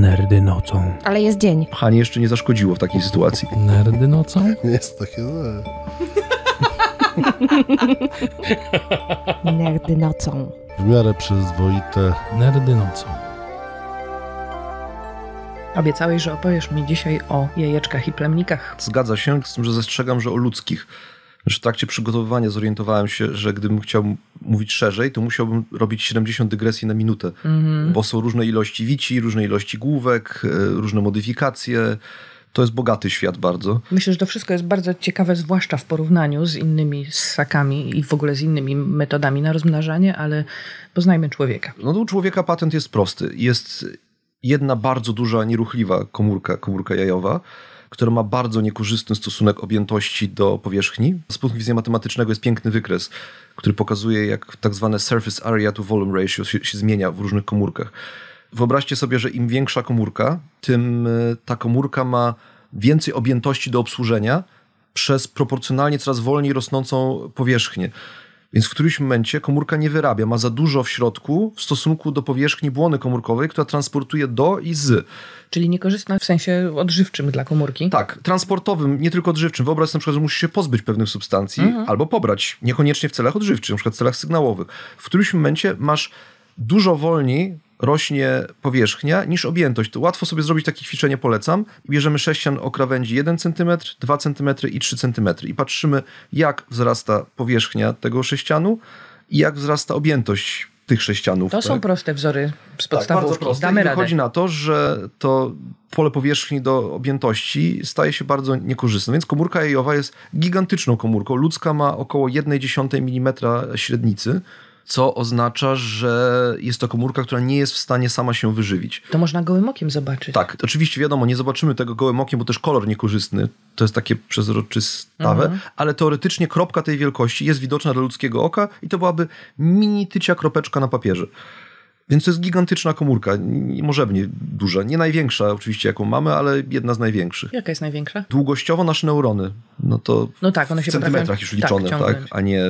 nerdy nocą. Ale jest dzień. Hani jeszcze nie zaszkodziło w takiej sytuacji. Nerdy nocą? Nie jest takie złe. nerdy nocą. W miarę przyzwoite. Nerdy nocą. Obiecałeś, że opowiesz mi dzisiaj o jajeczkach i plemnikach. Zgadza się, z tym, że zastrzegam, że o ludzkich że w trakcie przygotowywania zorientowałem się, że gdybym chciał mówić szerzej, to musiałbym robić 70 dygresji na minutę, mm. bo są różne ilości wici, różne ilości główek, e, różne modyfikacje. To jest bogaty świat bardzo. Myślę, że to wszystko jest bardzo ciekawe, zwłaszcza w porównaniu z innymi ssakami i w ogóle z innymi metodami na rozmnażanie, ale poznajmy człowieka. No to u człowieka patent jest prosty. Jest jedna bardzo duża, nieruchliwa komórka, komórka jajowa, które ma bardzo niekorzystny stosunek objętości do powierzchni. Z punktu widzenia matematycznego jest piękny wykres, który pokazuje, jak tak zwane surface area to volume ratio się, się zmienia w różnych komórkach. Wyobraźcie sobie, że im większa komórka, tym e, ta komórka ma więcej objętości do obsłużenia przez proporcjonalnie coraz wolniej rosnącą powierzchnię. Więc w którymś momencie komórka nie wyrabia, ma za dużo w środku w stosunku do powierzchni błony komórkowej, która transportuje do i z. Czyli niekorzystna w sensie odżywczym dla komórki? Tak, transportowym, nie tylko odżywczym. Wyobraź sobie na przykład, że musisz się pozbyć pewnych substancji mhm. albo pobrać, niekoniecznie w celach odżywczych, na przykład w celach sygnałowych. W którymś momencie masz dużo wolniej rośnie powierzchnia niż objętość. To łatwo sobie zrobić takie ćwiczenie, polecam. Bierzemy sześcian o krawędzi 1 cm, 2 cm i 3 cm i patrzymy, jak wzrasta powierzchnia tego sześcianu i jak wzrasta objętość tych sześcianów. To są tak? proste wzory z tak, podstawówki. Tak, proste. Damy I wychodzi na to, że to pole powierzchni do objętości staje się bardzo niekorzystne. Więc komórka jajowa jest gigantyczną komórką. Ludzka ma około 1,1 mm średnicy co oznacza, że jest to komórka, która nie jest w stanie sama się wyżywić. To można gołym okiem zobaczyć. Tak, oczywiście wiadomo, nie zobaczymy tego gołym okiem, bo też kolor niekorzystny, to jest takie przezroczystawe, mhm. ale teoretycznie kropka tej wielkości jest widoczna dla ludzkiego oka i to byłaby mini tycia kropeczka na papierze. Więc to jest gigantyczna komórka, nie duża. Nie największa oczywiście, jaką mamy, ale jedna z największych. Jaka jest największa? Długościowo nasze neurony. No to no tak, one się w centymetrach potrafią... już tak liczone, tak, tak, a nie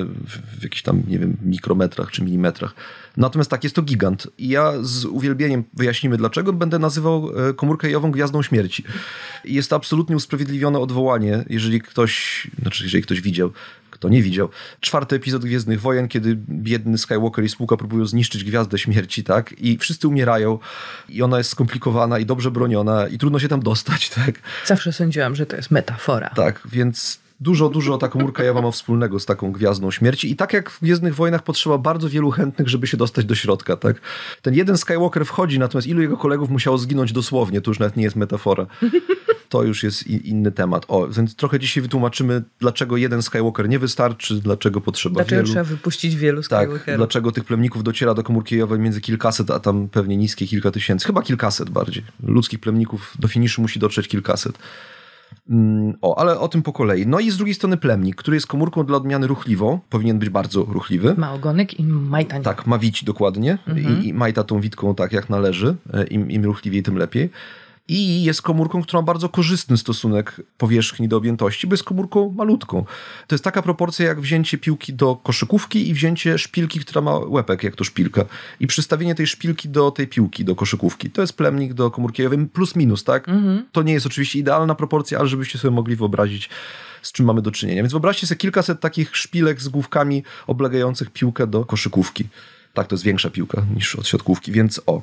w jakichś tam, nie wiem, mikrometrach czy milimetrach. Natomiast tak, jest to gigant. I ja z uwielbieniem wyjaśnimy dlaczego, będę nazywał e, komórkę jową gwiazdą śmierci. Jest to absolutnie usprawiedliwione odwołanie, jeżeli ktoś, znaczy jeżeli ktoś widział kto nie widział. Czwarty epizod Gwiezdnych Wojen, kiedy biedny Skywalker i spółka próbują zniszczyć Gwiazdę Śmierci, tak? I wszyscy umierają i ona jest skomplikowana i dobrze broniona i trudno się tam dostać, tak? Zawsze sądziłam, że to jest metafora. Tak, więc dużo, dużo ta komórka Java ma wspólnego z taką gwiazdą śmierci. I tak jak w Gwiezdnych Wojnach potrzeba bardzo wielu chętnych, żeby się dostać do środka, tak? Ten jeden Skywalker wchodzi, natomiast ilu jego kolegów musiało zginąć dosłownie, to już nawet nie jest metafora. to już jest inny temat. O, więc trochę dzisiaj wytłumaczymy, dlaczego jeden Skywalker nie wystarczy, dlaczego potrzeba dlaczego wielu. Dlaczego trzeba wypuścić wielu tak, Skywalkerów. Tak, dlaczego tych plemników dociera do komórki jajowej między kilkaset, a tam pewnie niskie kilka tysięcy. Chyba kilkaset bardziej. Ludzkich plemników do finiszu musi dotrzeć kilkaset. Mm, o, ale o tym po kolei. No i z drugiej strony plemnik, który jest komórką dla odmiany ruchliwą, powinien być bardzo ruchliwy. Ma ogonek i majtań. Tak, ma wić dokładnie mhm. I, i majta tą witką tak jak należy. E, Im, im ruchliwiej, tym lepiej i jest komórką, która ma bardzo korzystny stosunek powierzchni do objętości, bo jest komórką malutką. To jest taka proporcja jak wzięcie piłki do koszykówki i wzięcie szpilki, która ma łepek, jak to szpilka. I przystawienie tej szpilki do tej piłki, do koszykówki. To jest plemnik do komórki, ja plus minus, tak? Mhm. To nie jest oczywiście idealna proporcja, ale żebyście sobie mogli wyobrazić, z czym mamy do czynienia. Więc wyobraźcie sobie kilkaset takich szpilek z główkami oblegających piłkę do koszykówki. Tak, to jest większa piłka niż od siatkówki, więc o.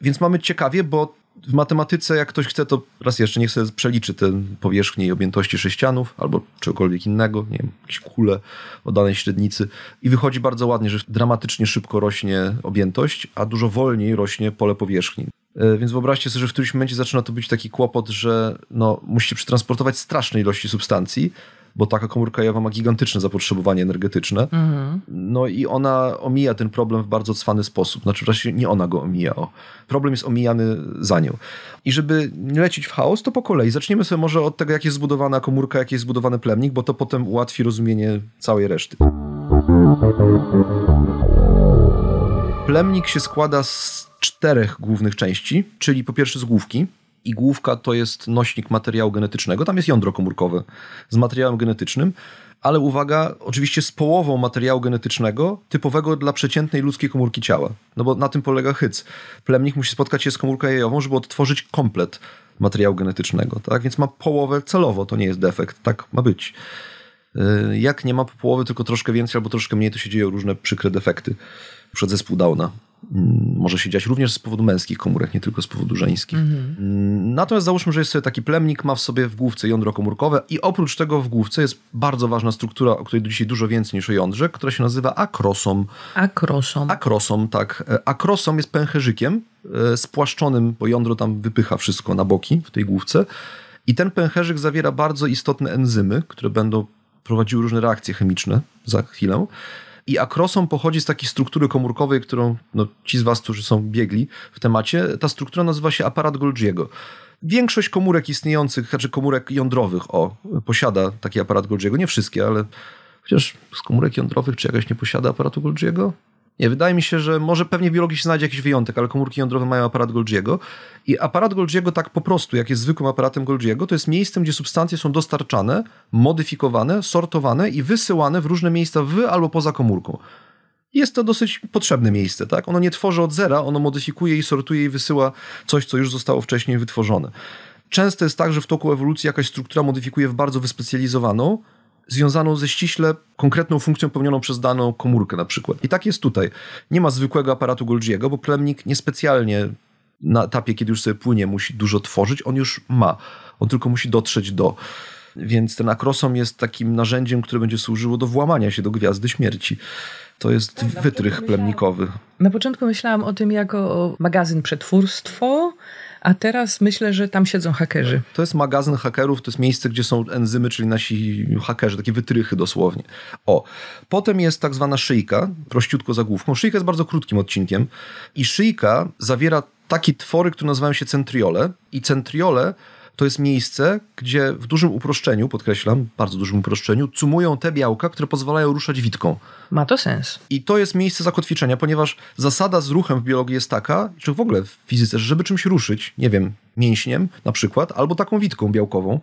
Więc mamy ciekawie, bo w matematyce, jak ktoś chce, to raz jeszcze niech sobie przeliczy te powierzchnie i objętości sześcianów albo czegokolwiek innego, nie wiem, jakieś kule o danej średnicy i wychodzi bardzo ładnie, że dramatycznie szybko rośnie objętość, a dużo wolniej rośnie pole powierzchni. E, więc wyobraźcie sobie, że w którymś momencie zaczyna to być taki kłopot, że no, musicie przetransportować straszne ilości substancji, bo taka komórka jawa ma gigantyczne zapotrzebowanie energetyczne. Mhm. No i ona omija ten problem w bardzo cwany sposób. Znaczy, w razie nie ona go omija. O. Problem jest omijany za nią. I żeby nie lecieć w chaos, to po kolei zaczniemy sobie może od tego, jak jest zbudowana komórka, jak jest zbudowany plemnik, bo to potem ułatwi rozumienie całej reszty. Plemnik się składa z czterech głównych części, czyli po pierwsze z główki, igłówka to jest nośnik materiału genetycznego, tam jest jądro komórkowe z materiałem genetycznym, ale uwaga, oczywiście z połową materiału genetycznego typowego dla przeciętnej ludzkiej komórki ciała. No bo na tym polega hyc. Plemnik musi spotkać się z komórką jajową, żeby odtworzyć komplet materiału genetycznego, tak? Więc ma połowę celowo, to nie jest defekt, tak ma być. Y, jak nie ma połowy, tylko troszkę więcej albo troszkę mniej, to się dzieją różne przykre defekty. zespół Downa. Mm, może się dziać również z powodu męskich komórek, nie tylko z powodu żeńskich. Mhm. Mm, natomiast załóżmy, że jest sobie taki plemnik, ma w sobie w główce jądro komórkowe i oprócz tego w główce jest bardzo ważna struktura, o której dzisiaj dużo więcej niż o jądrze, która się nazywa akrosom. Akrosom. Akrosom, tak. E, akrosom jest pęcherzykiem e, spłaszczonym, bo jądro tam wypycha wszystko na boki w tej główce. I ten pęcherzyk zawiera bardzo istotne enzymy, które będą prowadziły różne reakcje chemiczne za chwilę i akrosom pochodzi z takiej struktury komórkowej, którą no, ci z was, którzy są biegli w temacie, ta struktura nazywa się aparat Golgiego. Większość komórek istniejących, znaczy komórek jądrowych, o, posiada taki aparat Golgiego. Nie wszystkie, ale chociaż z komórek jądrowych czy jakaś nie posiada aparatu Golgiego? Nie, wydaje mi się, że może pewnie w biologii się znajdzie jakiś wyjątek, ale komórki jądrowe mają aparat Golgiego i aparat Golgiego tak po prostu, jak jest zwykłym aparatem Golgiego, to jest miejscem, gdzie substancje są dostarczane, modyfikowane, sortowane i wysyłane w różne miejsca w albo poza komórką jest to dosyć potrzebne miejsce, tak? Ono nie tworzy od zera, ono modyfikuje i sortuje i wysyła coś, co już zostało wcześniej wytworzone. Często jest tak, że w toku ewolucji jakaś struktura modyfikuje w bardzo wyspecjalizowaną, związaną ze ściśle konkretną funkcją pełnioną przez daną komórkę na przykład. I tak jest tutaj. Nie ma zwykłego aparatu Golgiego, bo plemnik niespecjalnie na etapie, kiedy już sobie płynie, musi dużo tworzyć. On już ma. On tylko musi dotrzeć do... Więc ten akrosom jest takim narzędziem, które będzie służyło do włamania się do gwiazdy śmierci. To jest tak, wytrych plemnikowy. Na początku myślałam o tym jako magazyn przetwórstwo, a teraz myślę, że tam siedzą hakerzy. To jest magazyn hakerów, to jest miejsce, gdzie są enzymy, czyli nasi hakerzy, takie wytrychy dosłownie. O, potem jest tak zwana szyjka, prościutko zagłówką. Szyjka jest bardzo krótkim odcinkiem i szyjka zawiera takie twory, które nazywają się centriole i centriole to jest miejsce, gdzie w dużym uproszczeniu, podkreślam, bardzo dużym uproszczeniu, cumują te białka, które pozwalają ruszać witką. Ma to sens. I to jest miejsce zakotwiczenia, ponieważ zasada z ruchem w biologii jest taka, czy w ogóle w fizyce, że żeby czymś ruszyć, nie wiem, mięśniem na przykład, albo taką witką białkową,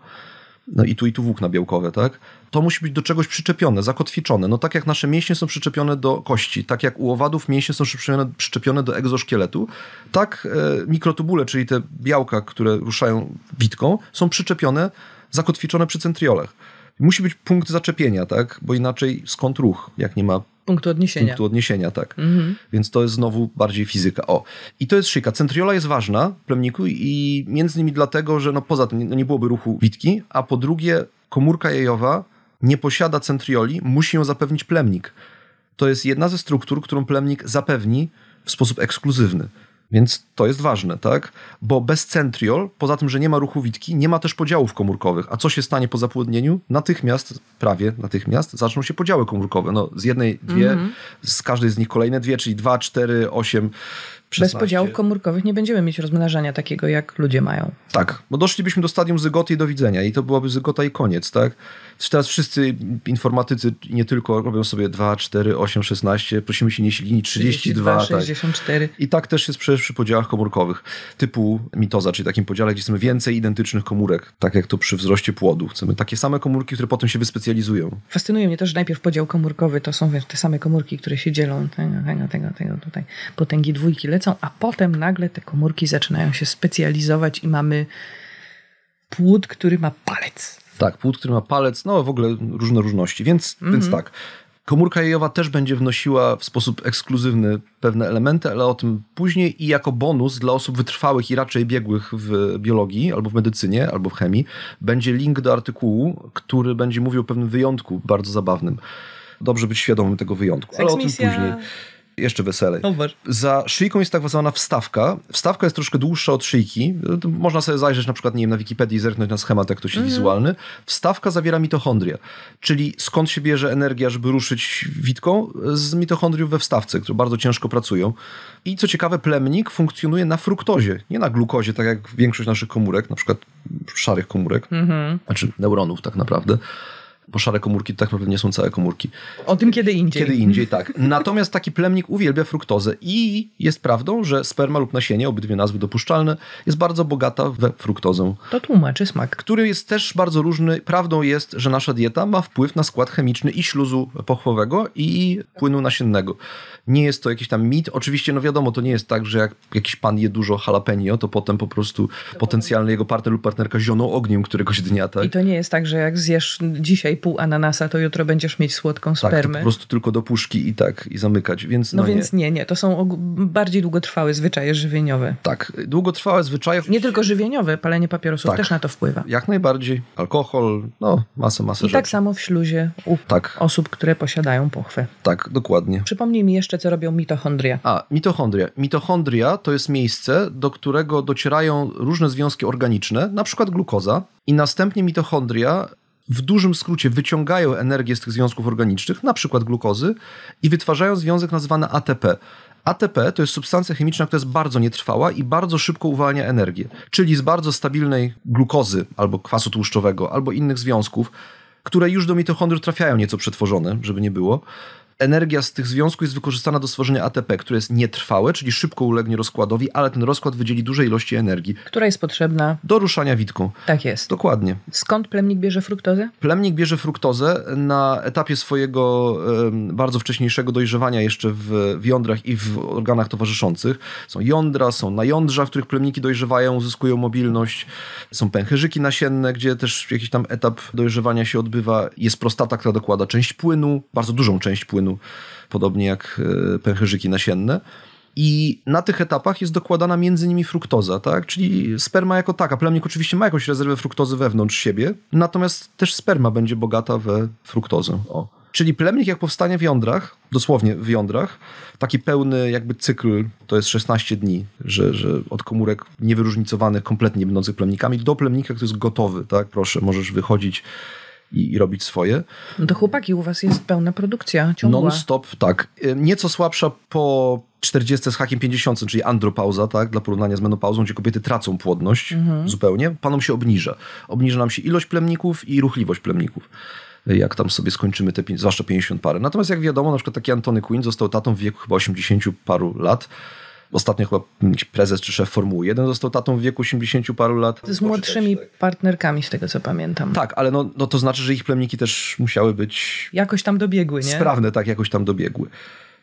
no i tu i tu włókna białkowe, tak? To musi być do czegoś przyczepione, zakotwiczone. No tak jak nasze mięśnie są przyczepione do kości, tak jak u owadów mięśnie są przyczepione, przyczepione do egzoszkieletu, tak e, mikrotubule, czyli te białka, które ruszają bitką, są przyczepione, zakotwiczone przy centriolach. Musi być punkt zaczepienia, tak? Bo inaczej skąd ruch, jak nie ma punktu odniesienia. Punktu odniesienia, tak. Mhm. Więc to jest znowu bardziej fizyka. O. I to jest szyka. Centriola jest ważna w plemniku i między innymi dlatego, że no poza tym nie, no nie byłoby ruchu witki, a po drugie komórka jajowa nie posiada centrioli, musi ją zapewnić plemnik. To jest jedna ze struktur, którą plemnik zapewni w sposób ekskluzywny. Więc to jest ważne, tak? Bo bez centriol, poza tym, że nie ma ruchu witki, nie ma też podziałów komórkowych. A co się stanie po zapłodnieniu? Natychmiast, prawie natychmiast, zaczną się podziały komórkowe. No, z jednej dwie, mm -hmm. z każdej z nich kolejne dwie, czyli dwa, cztery, osiem, bez podziałów komórkowych nie będziemy mieć rozmnażania takiego, jak ludzie mają. Tak, bo doszlibyśmy do stadium zygoty i do widzenia i to byłaby zygota i koniec, tak? Teraz wszyscy informatycy, nie tylko, robią sobie 2, 4, 8, 16, prosimy się nie linii 32, 32 64. I tak też jest przecież przy podziałach komórkowych typu mitoza, czyli takim podziale, gdzie chcemy więcej identycznych komórek, tak jak to przy wzroście płodu. Chcemy takie same komórki, które potem się wyspecjalizują. Fascynuje mnie to, że najpierw podział komórkowy to są wiesz, te same komórki, które się dzielą, tego, tego, tego, tutaj potęgi dwójki, lecą, a potem nagle te komórki zaczynają się specjalizować i mamy płód, który ma palec. Tak, płód, który ma palec, no w ogóle różne różności. Więc, więc mhm. tak, komórka jejowa też będzie wnosiła w sposób ekskluzywny pewne elementy, ale o tym później i jako bonus dla osób wytrwałych i raczej biegłych w biologii, albo w medycynie, albo w chemii, będzie link do artykułu, który będzie mówił o pewnym wyjątku bardzo zabawnym. Dobrze być świadomym tego wyjątku, ale o tym później jeszcze weselej. No Za szyjką jest tak zwana wstawka. Wstawka jest troszkę dłuższa od szyjki. Można sobie zajrzeć na przykład, nie wiem, na Wikipedii i zerknąć na schemat, jak to się mhm. wizualny. Wstawka zawiera mitochondria, czyli skąd się bierze energia, żeby ruszyć witką? Z mitochondriów we wstawce, które bardzo ciężko pracują. I co ciekawe, plemnik funkcjonuje na fruktozie, nie na glukozie, tak jak większość naszych komórek, na przykład szarych komórek, mhm. znaczy neuronów tak naprawdę bo szare komórki to tak naprawdę nie są całe komórki. O tym kiedy indziej. Kiedy indziej, tak. Natomiast taki plemnik uwielbia fruktozę i jest prawdą, że sperma lub nasienie, obydwie nazwy dopuszczalne, jest bardzo bogata we fruktozę. To tłumaczy smak. Który jest też bardzo różny. Prawdą jest, że nasza dieta ma wpływ na skład chemiczny i śluzu pochwowego i płynu nasiennego. Nie jest to jakiś tam mit. Oczywiście, no wiadomo, to nie jest tak, że jak jakiś pan je dużo jalapeno, to potem po prostu potencjalny jego partner lub partnerka zioną ogniem któregoś dnia, tak? I to nie jest tak, że jak zjesz dzisiaj pół ananasa, to jutro będziesz mieć słodką tak, spermę. Tak, po prostu tylko do puszki i tak, i zamykać, więc no, no więc nie. nie, nie. To są bardziej długotrwałe zwyczaje żywieniowe. Tak, długotrwałe zwyczaje. Nie tylko żywieniowe, palenie papierosów tak. też na to wpływa. Jak najbardziej. Alkohol, no, masa, masa I tak rzeczy. tak samo w śluzie u tak. osób, które posiadają pochwę. Tak, dokładnie. Przypomnij mi jeszcze, co robią mitochondria. A, mitochondria. Mitochondria to jest miejsce, do którego docierają różne związki organiczne, na przykład glukoza, i następnie mitochondria w dużym skrócie wyciągają energię z tych związków organicznych, na przykład glukozy, i wytwarzają związek nazwany ATP. ATP to jest substancja chemiczna, która jest bardzo nietrwała i bardzo szybko uwalnia energię. Czyli z bardzo stabilnej glukozy albo kwasu tłuszczowego, albo innych związków, które już do mitochondriów trafiają nieco przetworzone, żeby nie było, energia z tych związków jest wykorzystana do stworzenia ATP, które jest nietrwałe, czyli szybko ulegnie rozkładowi, ale ten rozkład wydzieli dużej ilości energii. Która jest potrzebna? Do ruszania witką. Tak jest. Dokładnie. Skąd plemnik bierze fruktozę? Plemnik bierze fruktozę na etapie swojego bardzo wcześniejszego dojrzewania jeszcze w, w jądrach i w organach towarzyszących. Są jądra, są najądrza, w których plemniki dojrzewają, uzyskują mobilność. Są pęcherzyki nasienne, gdzie też jakiś tam etap dojrzewania się odbywa. Jest prostata, która dokłada część płynu, bardzo dużą część płynu podobnie jak e, pęcherzyki nasienne. I na tych etapach jest dokładana między nimi fruktoza, tak? Czyli sperma jako taka. Plemnik oczywiście ma jakąś rezerwę fruktozy wewnątrz siebie, natomiast też sperma będzie bogata we fruktozę. O. Czyli plemnik, jak powstanie w jądrach, dosłownie w jądrach, taki pełny jakby cykl to jest 16 dni, że, że od komórek niewyróżnicowanych, kompletnie będących plemnikami do plemnika, który jest gotowy, tak? Proszę, możesz wychodzić, i, i robić swoje. No to chłopaki, u was jest pełna produkcja ciągła. Non-stop, tak. Y, nieco słabsza po 40 z hakiem 50, czyli andropauza, tak, dla porównania z menopauzą, gdzie kobiety tracą płodność mhm. zupełnie, panom się obniża. Obniża nam się ilość plemników i ruchliwość plemników y, jak tam sobie skończymy te, zwłaszcza 50 parę. Natomiast jak wiadomo, na przykład taki Antony Quinn został tatą w wieku chyba 80 paru lat Ostatnio chyba prezes czy szef Formuły 1 został tatą w wieku 80 paru lat. Z młodszymi tak. partnerkami, z tego co pamiętam. Tak, ale no, no to znaczy, że ich plemniki też musiały być. Jakoś tam dobiegły, nie? Sprawne, tak, jakoś tam dobiegły.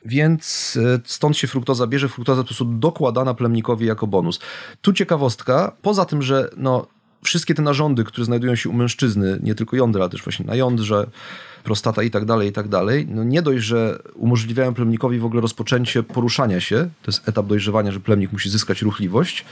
Więc e, stąd się fruktoza bierze, fruktoza po prostu dokładana plemnikowi jako bonus. Tu ciekawostka, poza tym, że no, wszystkie te narządy, które znajdują się u mężczyzny, nie tylko jądra, ale też właśnie na jądrze, prostata i tak dalej, i tak dalej, no nie dość, że umożliwiają plemnikowi w ogóle rozpoczęcie poruszania się, to jest etap dojrzewania, że plemnik musi zyskać ruchliwość,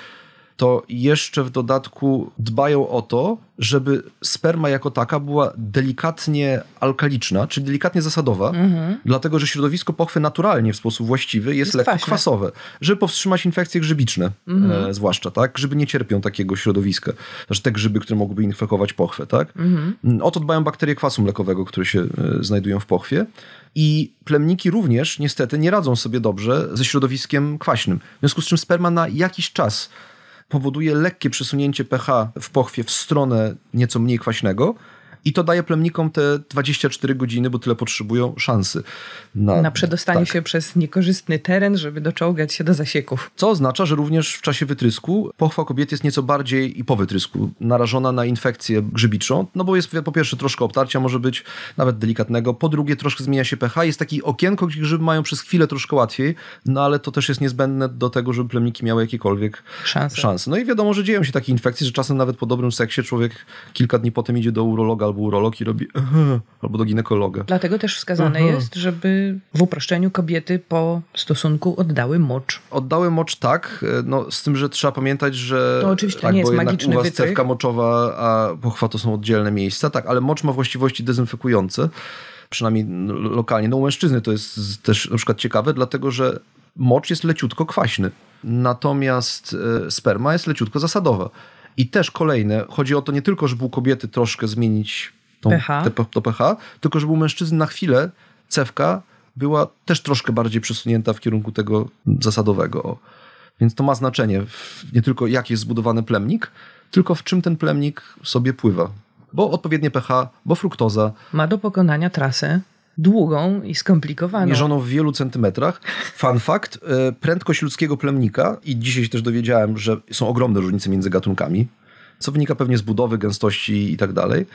to jeszcze w dodatku dbają o to, żeby sperma jako taka była delikatnie alkaliczna, czyli delikatnie zasadowa, mhm. dlatego że środowisko pochwy naturalnie w sposób właściwy jest, jest lekko kwaśne. kwasowe, żeby powstrzymać infekcje grzybiczne, e, mhm. zwłaszcza, tak? Grzyby nie cierpią takiego środowiska. Znaczy te grzyby, które mogłyby infekować pochwę, tak? Mhm. Mm, o to dbają bakterie kwasu mlekowego, które się e, znajdują w pochwie. I plemniki również niestety nie radzą sobie dobrze ze środowiskiem kwaśnym. W związku z czym sperma na jakiś czas powoduje lekkie przesunięcie pH w pochwie w stronę nieco mniej kwaśnego, i to daje plemnikom te 24 godziny, bo tyle potrzebują szansy. Na, na przedostanie tak. się przez niekorzystny teren, żeby doczołgać się do zasieków. Co oznacza, że również w czasie wytrysku pochwa kobiety jest nieco bardziej i po wytrysku narażona na infekcję grzybiczą, no bo jest po pierwsze troszkę obtarcia, może być nawet delikatnego, po drugie troszkę zmienia się pH, jest taki okienko, gdzie grzyby mają przez chwilę troszkę łatwiej, no ale to też jest niezbędne do tego, żeby plemniki miały jakiekolwiek szanse. szanse. No i wiadomo, że dzieją się takie infekcje, że czasem nawet po dobrym seksie człowiek kilka dni potem idzie do urologa albo urolog i robi aha, albo do ginekologa. Dlatego też wskazane aha. jest, żeby w uproszczeniu kobiety po stosunku oddały mocz. Oddały mocz tak, e, no z tym, że trzeba pamiętać, że to oczywiście tak, nie jest magiczny u was wytrych. cewka moczowa, a pochwa to są oddzielne miejsca, tak, ale mocz ma właściwości dezynfekujące. Przynajmniej lokalnie. No u mężczyzny to jest też na przykład ciekawe, dlatego że mocz jest leciutko kwaśny, natomiast e, sperma jest leciutko zasadowa. I też kolejne, chodzi o to nie tylko, żeby u kobiety troszkę zmienić tą, pH. Te, to pH, tylko żeby u mężczyzn na chwilę cewka była też troszkę bardziej przesunięta w kierunku tego zasadowego. Więc to ma znaczenie, nie tylko jak jest zbudowany plemnik, tylko w czym ten plemnik sobie pływa. Bo odpowiednie pH, bo fruktoza. Ma do pokonania trasę długą i skomplikowaną. Mierzono w wielu centymetrach. Fun fact, e, prędkość ludzkiego plemnika i dzisiaj się też dowiedziałem, że są ogromne różnice między gatunkami, co wynika pewnie z budowy, gęstości i tak dalej.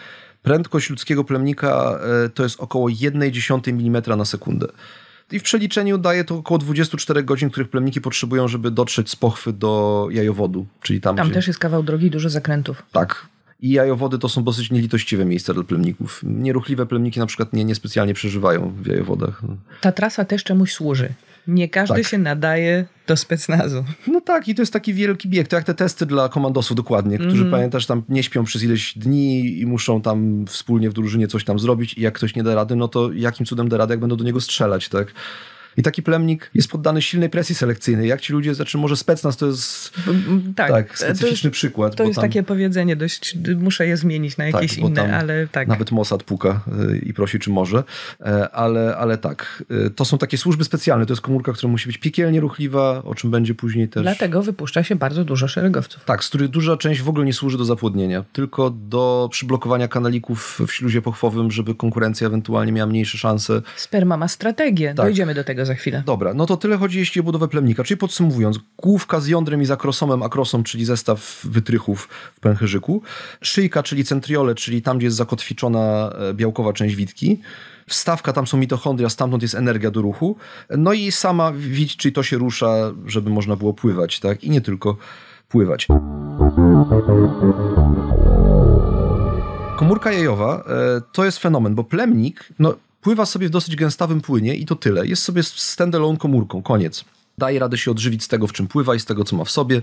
Prędkość ludzkiego plemnika e, to jest około 1,1 mm na sekundę. I w przeliczeniu daje to około 24 godzin, których plemniki potrzebują, żeby dotrzeć z pochwy do jajowodu, czyli tam. Tam gdzie... też jest kawał drogi, dużo zakrętów. Tak, i jajowody to są dosyć nielitościwe miejsca dla plemników. Nieruchliwe plemniki na przykład nie, niespecjalnie przeżywają w jajowodach. Ta trasa też czemuś służy. Nie każdy tak. się nadaje do specnazu. No tak, i to jest taki wielki bieg. To jak te testy dla komandosów dokładnie, którzy mm. pamiętasz tam nie śpią przez ileś dni i muszą tam wspólnie w drużynie coś tam zrobić i jak ktoś nie da rady, no to jakim cudem da radę, jak będą do niego strzelać, tak? I taki plemnik jest poddany silnej presji selekcyjnej. Jak ci ludzie, znaczy może spec nas to jest tak, tak specyficzny to jest, przykład. To jest tam, takie powiedzenie dość, muszę je zmienić na tak, jakieś tak, inne, ale tak. Nawet Mossad puka y, i prosi, czy może, e, ale, ale tak. Y, to są takie służby specjalne, to jest komórka, która musi być piekielnie ruchliwa, o czym będzie później też. Dlatego wypuszcza się bardzo dużo szeregowców. Tak, z których duża część w ogóle nie służy do zapłodnienia, tylko do przyblokowania kanalików w śluzie pochwowym, żeby konkurencja ewentualnie miała mniejsze szanse. Sperma ma strategię, tak. dojdziemy do tego za chwilę. Dobra, no to tyle chodzi jeśli o budowę plemnika. Czyli podsumowując, główka z jądrem i zakrosomem, akrosom, czyli zestaw wytrychów w pęcherzyku, szyjka, czyli centriole, czyli tam, gdzie jest zakotwiczona e, białkowa część witki, wstawka, tam są mitochondria, stamtąd jest energia do ruchu, no i sama widź, czyli to się rusza, żeby można było pływać, tak? I nie tylko pływać. Komórka jajowa e, to jest fenomen, bo plemnik, no Pływa sobie w dosyć gęstawym płynie i to tyle. Jest sobie standalone komórką, koniec. Daje radę się odżywić z tego, w czym pływa i z tego, co ma w sobie.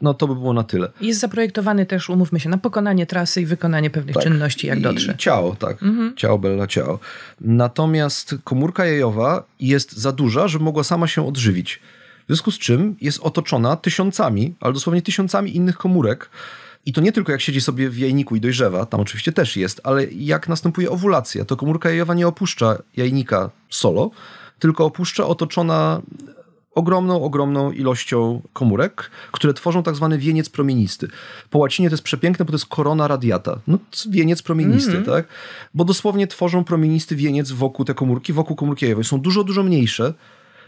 No to by było na tyle. Jest zaprojektowany też, umówmy się, na pokonanie trasy i wykonanie pewnych tak. czynności, jak I dotrze. Ciało, tak. Mhm. Ciało, bella ciało. Natomiast komórka jajowa jest za duża, żeby mogła sama się odżywić. W związku z czym jest otoczona tysiącami, ale dosłownie tysiącami innych komórek, i to nie tylko jak siedzi sobie w jajniku i dojrzewa, tam oczywiście też jest, ale jak następuje owulacja, to komórka jajowa nie opuszcza jajnika solo, tylko opuszcza otoczona ogromną, ogromną ilością komórek, które tworzą tak zwany wieniec promienisty. Po łacinie to jest przepiękne, bo to jest korona radiata. No, wieniec promienisty, mm -hmm. tak? Bo dosłownie tworzą promienisty wieniec wokół te komórki, wokół komórki jajowej. Są dużo, dużo mniejsze,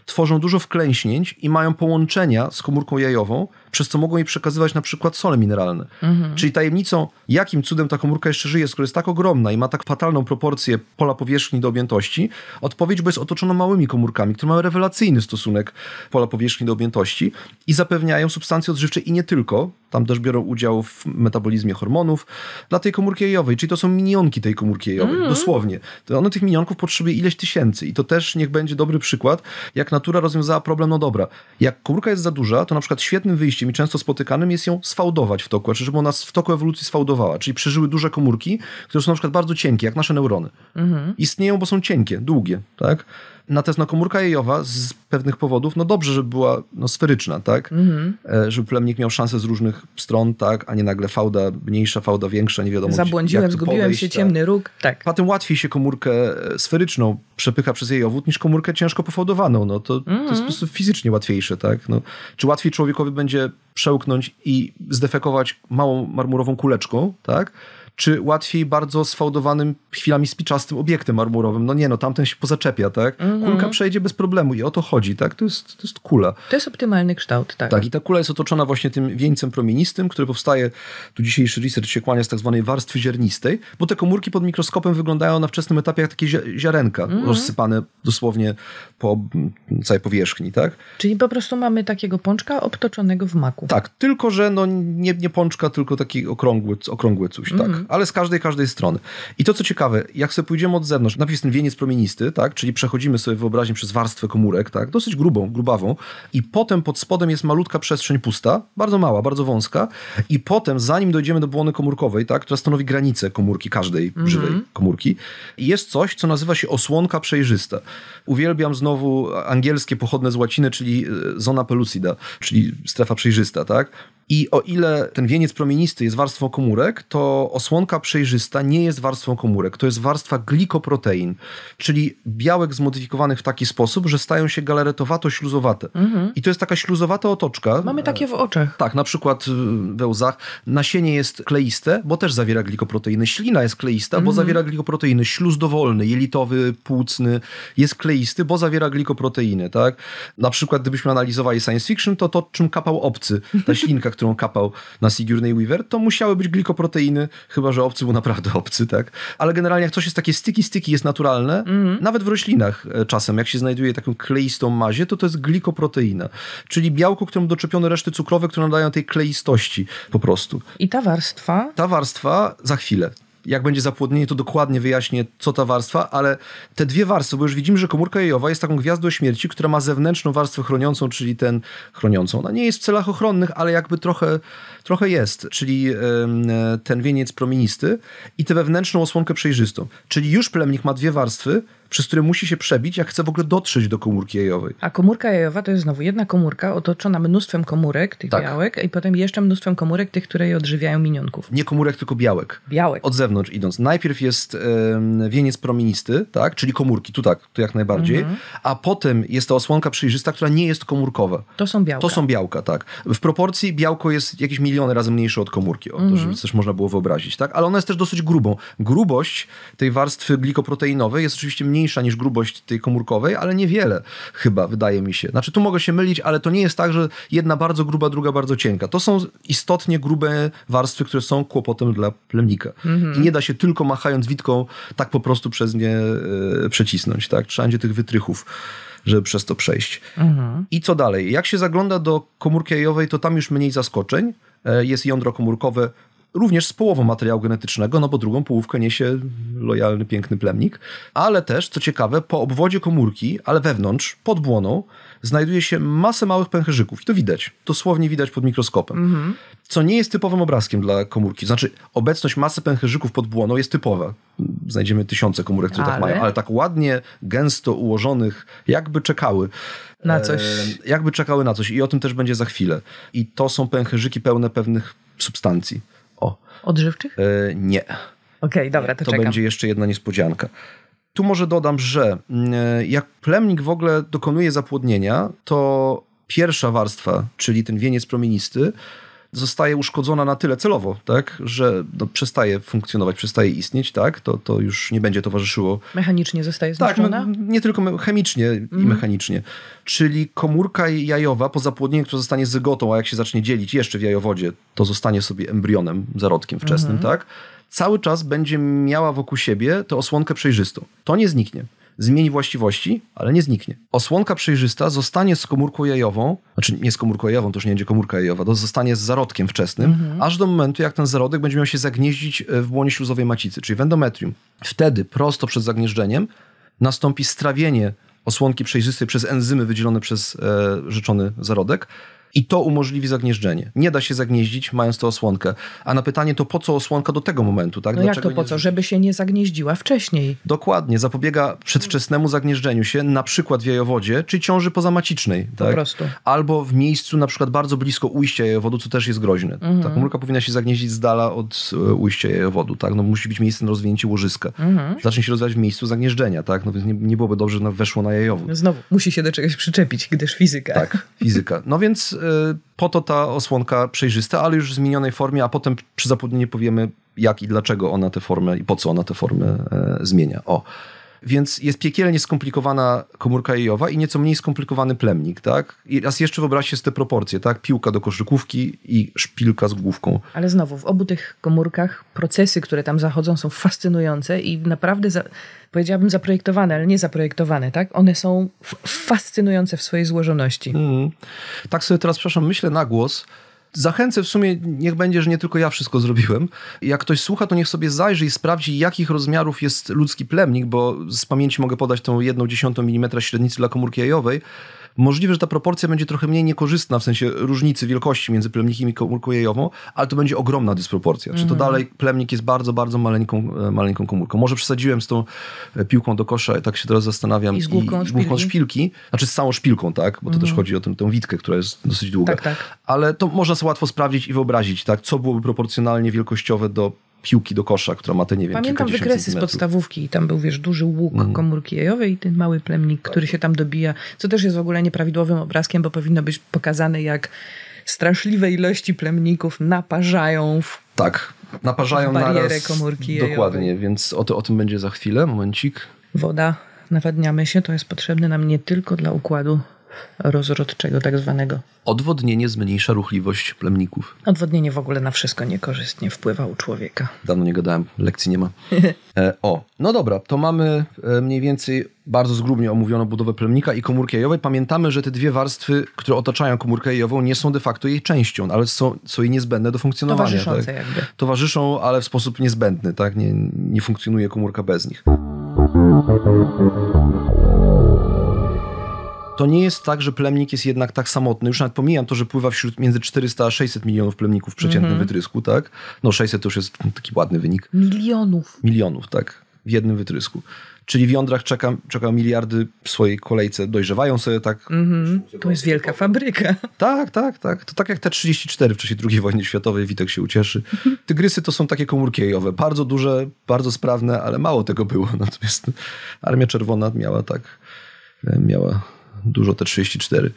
tworzą dużo wklęśnięć i mają połączenia z komórką jajową, przez co mogą jej przekazywać na przykład sole mineralne. Mhm. Czyli tajemnicą, jakim cudem ta komórka jeszcze żyje, skoro jest tak ogromna i ma tak fatalną proporcję pola powierzchni do objętości, odpowiedź, bo jest otoczona małymi komórkami, które mają rewelacyjny stosunek pola powierzchni do objętości i zapewniają substancje odżywcze i nie tylko, tam też biorą udział w metabolizmie hormonów, dla tej komórki jejowej, czyli to są minionki tej komórki jejowej, mm. dosłownie. To one tych minionków potrzebuje ileś tysięcy i to też niech będzie dobry przykład, jak natura rozwiązała problem, no dobra, jak komórka jest za duża, to na przykład świetnym wyjściem czym i często spotykanym jest ją sfałdować w toku, czyli znaczy, żeby ona w toku ewolucji sfałdowała, czyli przeżyły duże komórki, które są na przykład bardzo cienkie, jak nasze neurony. Mhm. Istnieją, bo są cienkie, długie, tak? Natomiast no, komórka jajowa z pewnych powodów, no dobrze, żeby była no, sferyczna, tak? Mhm. E, żeby plemnik miał szansę z różnych stron, tak? A nie nagle fałda mniejsza, fałda większa, nie wiadomo. Zabłądziłem, jak zgubiłem podejść, się, tak? ciemny róg, tak. Potem łatwiej się komórkę e, sferyczną przepycha przez jajowód niż komórkę ciężko pofałdowaną, no to, mhm. to jest po mhm. prostu fizycznie łatwiejsze, tak? No, czy łatwiej człowiekowi będzie przełknąć i zdefekować małą marmurową kuleczką, tak? czy łatwiej bardzo sfałdowanym chwilami spiczastym obiektem marmurowym. No nie, no tamten się pozaczepia, tak? Mm -hmm. Kulka przejdzie bez problemu i o to chodzi, tak? To jest, to jest kula. To jest optymalny kształt, tak. Tak, i ta kula jest otoczona właśnie tym wieńcem promienistym, który powstaje, tu dzisiejszy research się kłania z tak zwanej warstwy ziarnistej, bo te komórki pod mikroskopem wyglądają na wczesnym etapie jak takie ziarenka, mm -hmm. rozsypane dosłownie po mm, całej powierzchni, tak? Czyli po prostu mamy takiego pączka obtoczonego w maku. Tak, tylko że no nie, nie pączka, tylko taki okrągły, okrągły coś, mm -hmm. tak? Mhm ale z każdej, każdej strony. I to, co ciekawe, jak sobie pójdziemy od zewnątrz, napis ten wieniec promienisty, tak, czyli przechodzimy sobie wyobraźnię przez warstwę komórek, tak, dosyć grubą, grubawą i potem pod spodem jest malutka przestrzeń pusta, bardzo mała, bardzo wąska i potem, zanim dojdziemy do błony komórkowej, tak, która stanowi granicę komórki, każdej mm żywej komórki, jest coś, co nazywa się osłonka przejrzysta. Uwielbiam znowu angielskie pochodne z łaciny, czyli e, zona pellucida, czyli strefa przejrzysta, tak? I o ile ten wieniec promienisty jest warstwą komórek, to osłonka przejrzysta nie jest warstwą komórek. To jest warstwa glikoprotein, czyli białek zmodyfikowanych w taki sposób, że stają się galaretowato śluzowate Mhm. I to jest taka śluzowata otoczka. Mamy takie w oczach. Tak, na przykład y, we łzach. Nasienie jest kleiste, bo też zawiera glikoproteiny. Ślina jest kleista, mhm. bo zawiera glikoproteiny. Śluz dowolny, jelitowy, płucny jest kleisty, bo zawiera glikoproteiny. Tak? Na przykład gdybyśmy analizowali science fiction, to to, czym kapał obcy, ta ślinka, którą kapał na Sigurnej Weaver, to musiały być glikoproteiny, chyba że obcy był naprawdę obcy, tak? Ale generalnie jak coś jest takie styki, styki jest naturalne, mm -hmm. nawet w roślinach e, czasem, jak się znajduje taką kleistą mazie, to to jest glikoproteina, czyli białko, którym doczepione reszty cukrowe, które nadają tej kleistości po prostu. I ta warstwa? Ta warstwa za chwilę jak będzie zapłodnienie, to dokładnie wyjaśnię, co ta warstwa, ale te dwie warstwy, bo już widzimy, że komórka jajowa jest taką gwiazdą śmierci, która ma zewnętrzną warstwę chroniącą, czyli ten chroniącą. Ona no, nie jest w celach ochronnych, ale jakby trochę, trochę jest, czyli ten wieniec promienisty i tę wewnętrzną osłonkę przejrzystą. Czyli już plemnik ma dwie warstwy, przez które musi się przebić, jak chce w ogóle dotrzeć do komórki jajowej. A komórka jajowa to jest znowu jedna komórka otoczona mnóstwem komórek, tych tak. białek, i potem jeszcze mnóstwem komórek, tych, które je odżywiają minionków. Nie komórek, tylko białek. Białek. Od zewnątrz idąc. Najpierw jest um, wieniec promienisty, tak, czyli komórki, tu tak, tu jak najbardziej, mhm. a potem jest ta osłonka przejrzysta, która nie jest komórkowa. To są białka. To są białka, tak. W proporcji białko jest jakieś miliony razy mniejsze od komórki, o, to mhm. żeby też można było wyobrazić, tak, ale ona jest też dosyć grubą. Grubość tej warstwy glikoproteinowej jest oczywiście mniej mniejsza niż grubość tej komórkowej, ale niewiele chyba, wydaje mi się. Znaczy tu mogę się mylić, ale to nie jest tak, że jedna bardzo gruba, druga bardzo cienka. To są istotnie grube warstwy, które są kłopotem dla plemnika. Mhm. I nie da się tylko machając witką tak po prostu przez nie y, przecisnąć. Tak? Trzeba będzie tych wytrychów żeby przez to przejść. Mhm. I co dalej? Jak się zagląda do komórki jajowej, to tam już mniej zaskoczeń. E, jest jądro komórkowe, również z połową materiału genetycznego, no bo drugą połówkę niesie lojalny, piękny plemnik, ale też, co ciekawe, po obwodzie komórki, ale wewnątrz, pod błoną, znajduje się masę małych pęcherzyków i to widać, dosłownie widać pod mikroskopem, mhm. co nie jest typowym obrazkiem dla komórki. Znaczy, obecność masy pęcherzyków pod błoną jest typowa. Znajdziemy tysiące komórek, które tak ale... tak mają, ale tak ładnie, gęsto ułożonych, jakby czekały. Na coś. E, jakby czekały na coś i o tym też będzie za chwilę. I to są pęcherzyki pełne pewnych substancji. Odżywczych? E, nie. Okej, okay, dobra, to, to czekam. będzie jeszcze jedna niespodzianka. Tu może dodam, że e, jak plemnik w ogóle dokonuje zapłodnienia, to pierwsza warstwa, czyli ten wieniec promienisty, zostaje uszkodzona na tyle celowo, tak, że no, przestaje funkcjonować, przestaje istnieć, tak, to, to już nie będzie towarzyszyło. Mechanicznie zostaje tak, no, zniszczona? Tak, nie tylko chemicznie mm. i mhm. mechanicznie. Czyli komórka jajowa po zapłodnieniu, która zostanie zygotą, a jak się zacznie dzielić jeszcze w jajowodzie, to zostanie sobie embrionem, zarodkiem wczesnym, mm. tak, cały czas będzie miała wokół siebie tę osłonkę przejrzystą. To nie zniknie zmieni właściwości, ale nie zniknie. Osłonka przejrzysta zostanie z komórką jajową, znaczy nie z komórką jajową, to już nie będzie komórka jajowa, to zostanie z zarodkiem wczesnym, mhm. aż do momentu, jak ten zarodek będzie miał się zagnieździć e, w błonie śluzowej macicy, czyli w endometrium. Wtedy, prosto przed zagnieżdżeniem, nastąpi strawienie osłonki przejrzystej przez enzymy wydzielone przez e, zarodek, i to umożliwi zagnieżdżenie. Nie da się zagnieździć, mając tę osłonkę. A na pytanie to po co osłonka do tego momentu, tak? No Dlaczego jak to po co? Żeby się nie zagnieździła wcześniej. Dokładnie. Zapobiega przedwczesnemu zagnieżdżeniu się, na przykład w jajowodzie, czy ciąży pozamacicznej. Tak? Po prostu. Albo w miejscu na przykład bardzo blisko ujścia jajowodu, co też jest groźne. Mhm. Ta komórka powinna się zagnieździć z dala od e, ujścia jajowodu, tak? No musi być miejsce na rozwinięcie łożyska. Mhm. Zacznie się rozwijać w miejscu zagnieżdżenia, tak? No więc nie, nie byłoby dobrze, że weszło na jajowód. Znowu, musi się do czegoś przyczepić, gdyż fizyka. Tak, fizyka. No więc e, Y, po to ta osłonka przejrzysta, ale już w zmienionej formie, a potem przy zapłodnieniu powiemy, jak i dlaczego ona tę formę i po co ona tę formę e, zmienia. O. Więc jest piekielnie skomplikowana komórka jejowa i nieco mniej skomplikowany plemnik, tak? I raz jeszcze wyobraźcie sobie te proporcje, tak? Piłka do koszykówki i szpilka z główką. Ale znowu, w obu tych komórkach procesy, które tam zachodzą są fascynujące i naprawdę, za, powiedziałabym zaprojektowane, ale nie zaprojektowane, tak? One są fascynujące w swojej złożoności. Mm. Tak sobie teraz, przepraszam, myślę na głos, zachęcę w sumie, niech będzie, że nie tylko ja wszystko zrobiłem. Jak ktoś słucha, to niech sobie zajrzy i sprawdzi, jakich rozmiarów jest ludzki plemnik, bo z pamięci mogę podać tą jedną dziesiątą milimetra średnicy dla komórki jajowej, Możliwe, że ta proporcja będzie trochę mniej niekorzystna w sensie różnicy wielkości między plemnikiem i komórką jajową, ale to będzie ogromna dysproporcja. Czyli Czy to mhm. dalej plemnik jest bardzo, bardzo maleńką, e, maleńką komórką. Może przesadziłem z tą e, piłką do kosza, tak się teraz zastanawiam. I z główką, I, szpilki. szpilki. Znaczy z całą szpilką, tak? Bo to też mhm. chodzi o tę, tę witkę, która jest dosyć długa. Tak, tak. Ale to można sobie łatwo sprawdzić i wyobrazić, tak? Co byłoby proporcjonalnie wielkościowe do piłki do kosza, która ma te, nie wiem, Pamiętam wykresy z podstawówki i tam był, wiesz, duży łuk mhm. komórki jajowej i ten mały plemnik, który się tam dobija, co też jest w ogóle nieprawidłowym obrazkiem, bo powinno być pokazane, jak straszliwe ilości plemników naparzają w Tak, naparzają na komórki jajowej. Dokładnie, więc o, to, o tym będzie za chwilę, momencik. Woda, nawadniamy się, to jest potrzebne nam nie tylko dla układu rozrodczego tak zwanego. Odwodnienie zmniejsza ruchliwość plemników. Odwodnienie w ogóle na wszystko niekorzystnie wpływa u człowieka. Dawno nie gadałem, lekcji nie ma. E, o, no dobra, to mamy e, mniej więcej bardzo zgrubnie omówioną budowę plemnika i komórki jajowej. Pamiętamy, że te dwie warstwy, które otaczają komórkę jajową, nie są de facto jej częścią, ale są, są jej niezbędne do funkcjonowania. Towarzyszące tak? jakby. Towarzyszą, ale w sposób niezbędny, tak? Nie, nie funkcjonuje komórka bez nich to nie jest tak, że plemnik jest jednak tak samotny. Już nawet pomijam to, że pływa wśród między 400 a 600 milionów plemników w przeciętnym mm -hmm. wytrysku, tak? No 600 to już jest taki ładny wynik. Milionów. Milionów, tak. W jednym wytrysku. Czyli w jądrach czeka, czeka miliardy w swojej kolejce, dojrzewają sobie tak. Mm -hmm. To jest wielka fabryka. Tak, tak, tak. To tak jak te 34 w czasie II wojny światowej, Witek się ucieszy. Tygrysy to są takie komórki jajowe. Bardzo duże, bardzo sprawne, ale mało tego było. Natomiast Armia Czerwona miała tak, e, miała dużo te 34.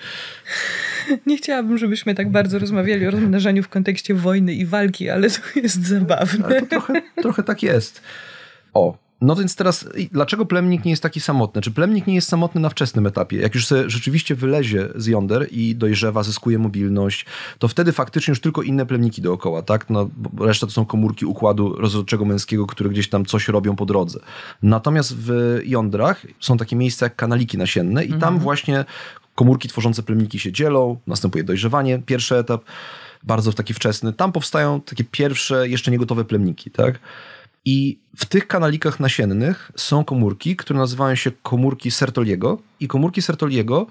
Nie chciałabym, żebyśmy tak bardzo rozmawiali o rozmnażaniu w kontekście wojny i walki, ale to jest zabawne. To trochę, trochę tak jest. O, no więc teraz, dlaczego plemnik nie jest taki samotny? Czy plemnik nie jest samotny na wczesnym etapie? Jak już sobie rzeczywiście wylezie z jąder i dojrzewa, zyskuje mobilność, to wtedy faktycznie już tylko inne plemniki dookoła, tak? No, reszta to są komórki układu rozrodczego męskiego, które gdzieś tam coś robią po drodze. Natomiast w jądrach są takie miejsca jak kanaliki nasienne i mhm. tam właśnie komórki tworzące plemniki się dzielą, następuje dojrzewanie, pierwszy etap, bardzo taki wczesny. Tam powstają takie pierwsze, jeszcze niegotowe plemniki, tak? I w tych kanalikach nasiennych są komórki, które nazywają się komórki Sertoliego. I komórki Sertoliego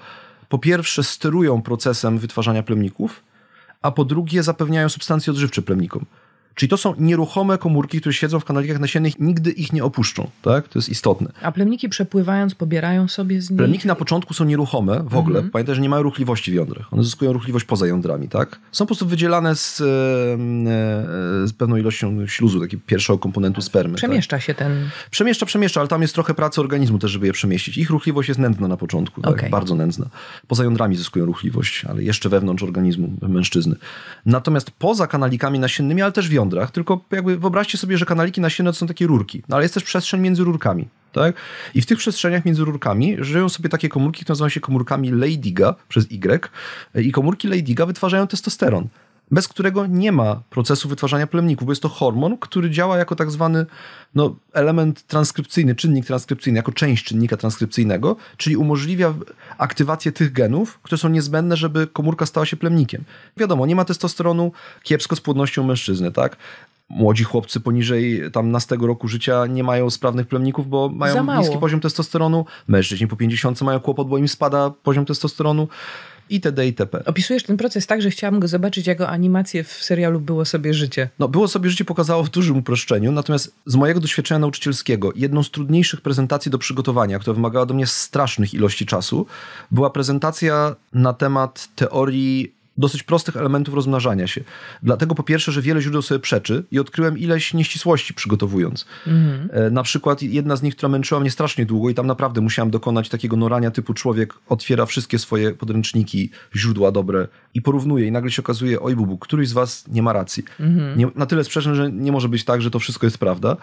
po pierwsze sterują procesem wytwarzania plemników, a po drugie zapewniają substancje odżywcze plemnikom. Czyli to są nieruchome komórki, które siedzą w kanalikach nasiennych, nigdy ich nie opuszczą, tak? To jest istotne. A plemniki przepływając, pobierają sobie z nich... Plemniki na początku są nieruchome w ogóle. Mhm. Pamiętaj, że nie mają ruchliwości w jądrach. One zyskują ruchliwość poza jądrami, tak? Są po prostu wydzielane z, e, e, z pewną ilością śluzu, takiego pierwszego komponentu spermy. Tak? Przemieszcza tak? się ten... Przemieszcza, przemieszcza, ale tam jest trochę pracy organizmu też, żeby je przemieścić. Ich ruchliwość jest nędzna na początku, okay. tak? Bardzo nędzna. Poza jądrami zyskują ruchliwość, ale jeszcze wewnątrz organizmu mężczyzny. Natomiast poza kanalikami nasiennymi, ale też w jądrach, tylko jakby wyobraźcie sobie, że kanaliki nasienne to są takie rurki, no ale jest też przestrzeń między rurkami, tak? I w tych przestrzeniach między rurkami żyją sobie takie komórki, które nazywają się komórkami Leydiga przez Y i komórki Leydiga wytwarzają testosteron bez którego nie ma procesu wytwarzania plemników, bo jest to hormon, który działa jako tak zwany no, element transkrypcyjny, czynnik transkrypcyjny, jako część czynnika transkrypcyjnego, czyli umożliwia aktywację tych genów, które są niezbędne, żeby komórka stała się plemnikiem. Wiadomo, nie ma testosteronu, kiepsko z płodnością mężczyzny, tak? młodzi chłopcy poniżej tam nastego roku życia nie mają sprawnych plemników, bo mają niski poziom testosteronu. Mężczyźni po 50 mają kłopot, bo im spada poziom testosteronu itd. itp. Opisujesz ten proces tak, że chciałam go zobaczyć jako animację w serialu Było sobie życie. No, Było sobie życie pokazało w dużym uproszczeniu, natomiast z mojego doświadczenia nauczycielskiego jedną z trudniejszych prezentacji do przygotowania, która wymagała do mnie strasznych ilości czasu, była prezentacja na temat teorii dosyć prostych elementów rozmnażania się. Dlatego po pierwsze, że wiele źródeł sobie przeczy i odkryłem ileś nieścisłości przygotowując. Mhm. E, na przykład jedna z nich, która męczyła mnie strasznie długo i tam naprawdę musiałem dokonać takiego norania typu człowiek otwiera wszystkie swoje podręczniki, źródła dobre i porównuje i nagle się okazuje, oj bubu, któryś z was nie ma racji. Mhm. Nie, na tyle sprzeczne, że nie może być tak, że to wszystko jest prawda.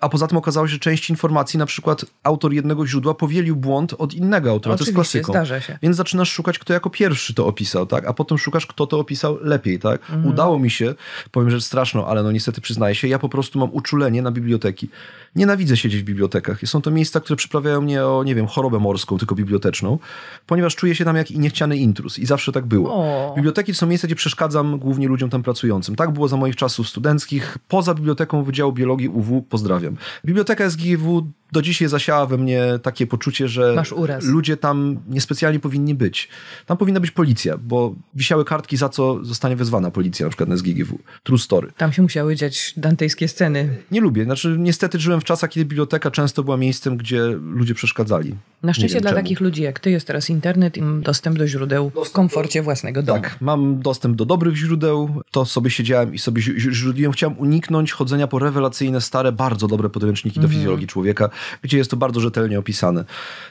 A poza tym okazało się, że część informacji, na przykład autor jednego źródła powielił błąd od innego autora. Oczywiście, to jest klasyką. Się. Więc zaczynasz szukać, kto jako pierwszy to opisał, tak? a potem szukasz szukasz, kto to opisał lepiej, tak? Mhm. Udało mi się, powiem rzecz straszną, ale no niestety przyznaję się, ja po prostu mam uczulenie na biblioteki. Nienawidzę siedzieć w bibliotekach. Są to miejsca, które przyprawiają mnie o, nie wiem, chorobę morską, tylko biblioteczną, ponieważ czuję się tam jak niechciany intrus i zawsze tak było. O. Biblioteki to są miejsca, gdzie przeszkadzam głównie ludziom tam pracującym. Tak było za moich czasów studenckich. Poza biblioteką Wydziału Biologii UW pozdrawiam. Biblioteka SGW do dzisiaj zasiała we mnie takie poczucie, że ludzie tam niespecjalnie powinni być. Tam powinna być policja, bo wisiały kartki, za co zostanie wezwana policja, na przykład na SGGW. True story. Tam się musiały dziać dantejskie sceny. Nie lubię. Znaczy, niestety żyłem w czasach, kiedy biblioteka często była miejscem, gdzie ludzie przeszkadzali. Na szczęście dla czemu. takich ludzi jak ty jest teraz internet i dostęp do źródeł w komforcie własnego domu. Tak, mam dostęp do dobrych źródeł, to sobie siedziałem i sobie źródłem. Chciałem uniknąć chodzenia po rewelacyjne, stare, bardzo dobre podręczniki do mhm. fizjologii człowieka, gdzie jest to bardzo rzetelnie opisane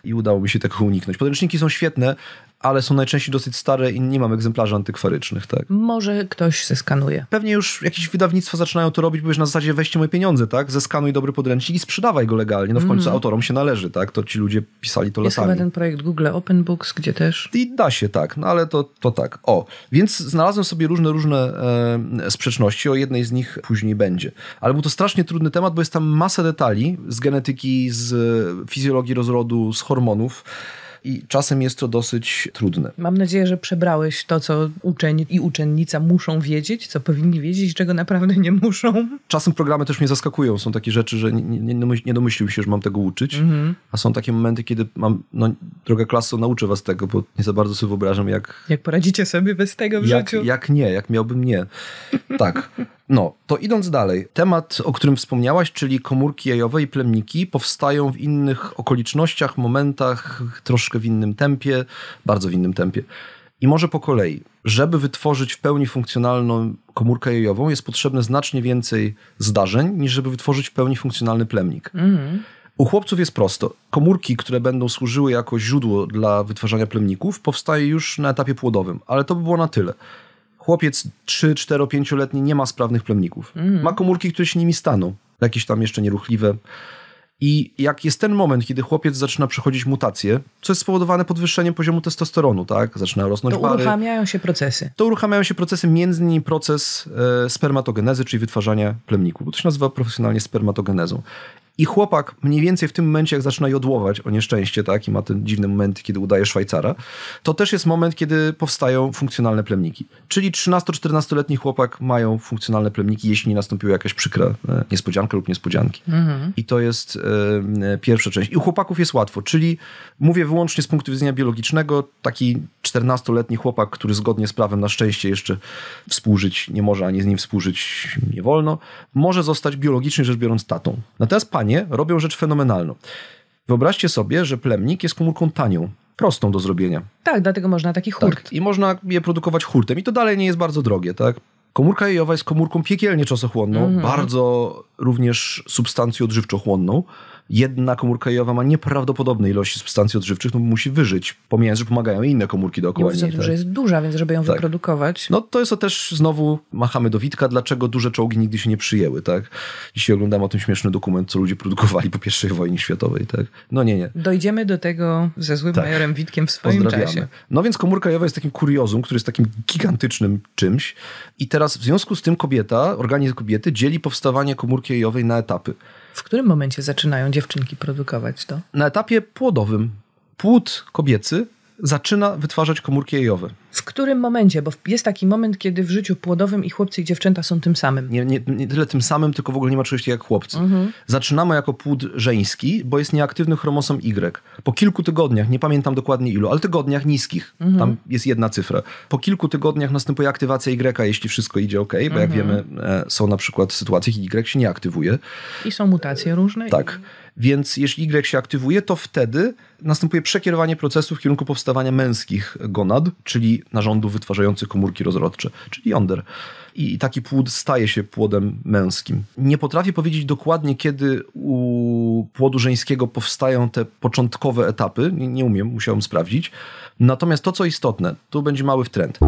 i udało mi się tego uniknąć. Podręczniki są świetne, ale są najczęściej dosyć stare i nie mam egzemplarzy antykwarycznych, tak? Może ktoś zeskanuje. Pewnie już jakieś wydawnictwa zaczynają to robić, bo już na zasadzie weźcie moje pieniądze, tak? Zeskanuj dobry podręcznik i sprzedawaj go legalnie. No w końcu mm. autorom się należy, tak? To ci ludzie pisali to Jest latami. Jest chyba ten projekt Google Open Books, gdzie też... I da się, tak. No ale to, to tak. O, więc znalazłem sobie różne, różne e, sprzeczności. O jednej z nich później będzie. Ale był to strasznie trudny temat, bo jest tam masa detali z genetyki, z e, fizjologii rozrodu, z hormonów i czasem jest to dosyć trudne. Mam nadzieję, że przebrałeś to, co uczeń i uczennica muszą wiedzieć, co powinni wiedzieć, czego naprawdę nie muszą. Czasem programy też mnie zaskakują. Są takie rzeczy, że nie, nie, nie domyśliłem się, że mam tego uczyć, mhm. a są takie momenty, kiedy mam, no droga klasa, nauczę was tego, bo nie za bardzo sobie wyobrażam, jak... Jak poradzicie sobie bez tego w jak, życiu. Jak nie, jak miałbym nie. Tak. No, to idąc dalej, temat, o którym wspomniałaś, czyli komórki jajowe i plemniki, powstają w innych okolicznościach, momentach, troszkę troszkę w innym tempie, bardzo w innym tempie. I może po kolei, żeby wytworzyć w pełni funkcjonalną komórkę jajową, jest potrzebne znacznie więcej zdarzeń, niż żeby wytworzyć w pełni funkcjonalny plemnik. Mm. U chłopców jest prosto. Komórki, które będą służyły jako źródło dla wytwarzania plemników, powstaje już na etapie płodowym, ale to by było na tyle. Chłopiec 3, 4, 5-letni nie ma sprawnych plemników. Mm. Ma komórki, które się nimi staną. Jakieś tam jeszcze nieruchliwe, i jak jest ten moment, kiedy chłopiec zaczyna przechodzić mutacje, co jest spowodowane podwyższeniem poziomu testosteronu, tak? Zaczyna rosnąć to To uruchamiają się procesy. To uruchamiają się procesy, między innymi proces e, spermatogenezy, czyli wytwarzania plemników, bo to się nazywa profesjonalnie spermatogenezą. I chłopak mniej więcej w tym momencie, jak zaczyna jodłować o nieszczęście, tak, i ma ten dziwny moment, kiedy udaje Szwajcara, to też jest moment, kiedy powstają funkcjonalne plemniki. Czyli 13-14-letni chłopak mają funkcjonalne plemniki, jeśli nie nastąpiła jakaś przykra e, niespodzianka lub niespodzianki. Mhm. I to jest y, pierwsza część. I u chłopaków jest łatwo, czyli mówię wyłącznie z punktu widzenia biologicznego, taki 14-letni chłopak, który zgodnie z prawem na szczęście jeszcze współżyć nie może, ani z nim współżyć nie wolno, może zostać biologicznie rzecz biorąc tatą. Natomiast pani robią rzecz fenomenalną. Wyobraźcie sobie, że plemnik jest komórką tanią, prostą do zrobienia. Tak, dlatego można taki hurt. Tak, I można je produkować hurtem i to dalej nie jest bardzo drogie, tak? Komórka jajowa jest komórką piekielnie czasochłonną, mm -hmm. bardzo również substancją odżywczochłonną jedna komórka jajowa ma nieprawdopodobne ilości substancji odżywczych, no musi wyżyć, pomijając, że pomagają inne komórki dookoła niej. Tak? że jest duża, więc żeby ją tak. wyprodukować. No to jest to też znowu machamy do Witka, dlaczego duże czołgi nigdy się nie przyjęły, tak? Dzisiaj oglądam o tym śmieszny dokument, co ludzie produkowali po pierwszej wojnie światowej, tak? No nie, nie. Dojdziemy do tego ze złym tak. majorem Witkiem w swoim czasie. No więc komórka jajowa jest takim kuriozum, który jest takim gigantycznym czymś i teraz w związku z tym kobieta, organizm kobiety dzieli powstawanie komórki jajowej na etapy. W którym momencie zaczynają dziewczynki produkować to? Na etapie płodowym. Płód kobiecy zaczyna wytwarzać komórki jajowe którym momencie, bo jest taki moment, kiedy w życiu płodowym i chłopcy i dziewczęta są tym samym. Nie, nie, nie tyle tym samym, tylko w ogóle nie ma czegoś jak chłopcy. Mhm. Zaczynamy jako płód żeński, bo jest nieaktywny chromosom Y. Po kilku tygodniach, nie pamiętam dokładnie ilu, ale tygodniach niskich, mhm. tam jest jedna cyfra. Po kilku tygodniach następuje aktywacja Y, jeśli wszystko idzie ok, bo mhm. jak wiemy, e, są na przykład sytuacje, kiedy Y się nie aktywuje. I są mutacje różne. Tak. I... Więc jeśli Y się aktywuje, to wtedy następuje przekierowanie procesu w kierunku powstawania męskich gonad, czyli narządów wytwarzających komórki rozrodcze, czyli jąder. I taki płód staje się płodem męskim. Nie potrafię powiedzieć dokładnie, kiedy u płodu żeńskiego powstają te początkowe etapy. Nie, nie umiem, musiałem sprawdzić. Natomiast to, co istotne, tu będzie mały wtręt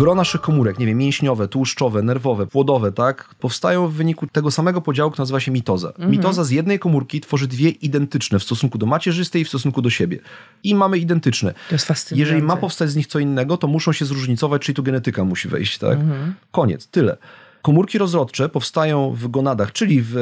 gro naszych komórek, nie wiem, mięśniowe, tłuszczowe, nerwowe, płodowe, tak, powstają w wyniku tego samego podziału, który nazywa się mitoza. Mhm. Mitoza z jednej komórki tworzy dwie identyczne w stosunku do macierzystej i w stosunku do siebie. I mamy identyczne. To jest fascynujące. Jeżeli ma powstać z nich co innego, to muszą się zróżnicować, czyli tu genetyka musi wejść, tak? Mhm. Koniec, tyle. Komórki rozrodcze powstają w gonadach, czyli w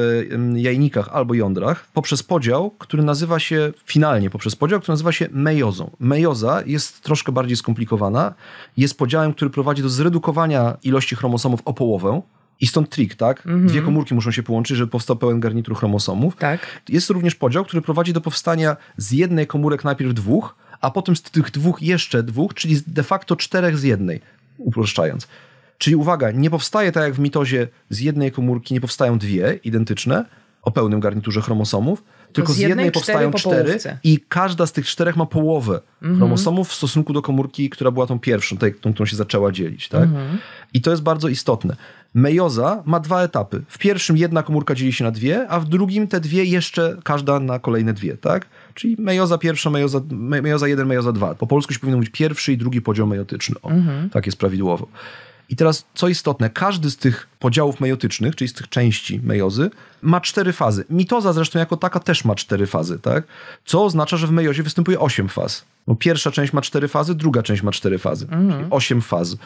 jajnikach albo jądrach, poprzez podział, który nazywa się, finalnie poprzez podział, który nazywa się mejozą. Mejoza jest troszkę bardziej skomplikowana, jest podziałem, który prowadzi do zredukowania ilości chromosomów o połowę, i stąd trik, tak? Mhm. Dwie komórki muszą się połączyć, żeby powstał pełen garnitur chromosomów. Tak. Jest również podział, który prowadzi do powstania z jednej komórek najpierw dwóch, a potem z tych dwóch jeszcze dwóch, czyli de facto czterech z jednej, uproszczając. Czyli uwaga, nie powstaje tak jak w mitozie z jednej komórki nie powstają dwie identyczne o pełnym garniturze chromosomów, tylko z jednej, z jednej powstają cztery, po cztery i każda z tych czterech ma połowę mhm. chromosomów w stosunku do komórki, która była tą pierwszą, tą, którą się zaczęła dzielić. Tak? Mhm. I to jest bardzo istotne. Mejoza ma dwa etapy. W pierwszym jedna komórka dzieli się na dwie, a w drugim te dwie jeszcze każda na kolejne dwie, tak? Czyli mejoza pierwsza, mejoza, mejoza jeden, mejoza dwa. Po polsku się powinno mówić pierwszy i drugi podział mejotyczny. O, mhm. Tak jest prawidłowo. I teraz, co istotne, każdy z tych podziałów meiotycznych, czyli z tych części meiozy, ma cztery fazy. Mitoza zresztą jako taka też ma cztery fazy, tak? Co oznacza, że w meiozie występuje osiem faz. No, pierwsza część ma cztery fazy, druga część ma cztery fazy, osiem faz.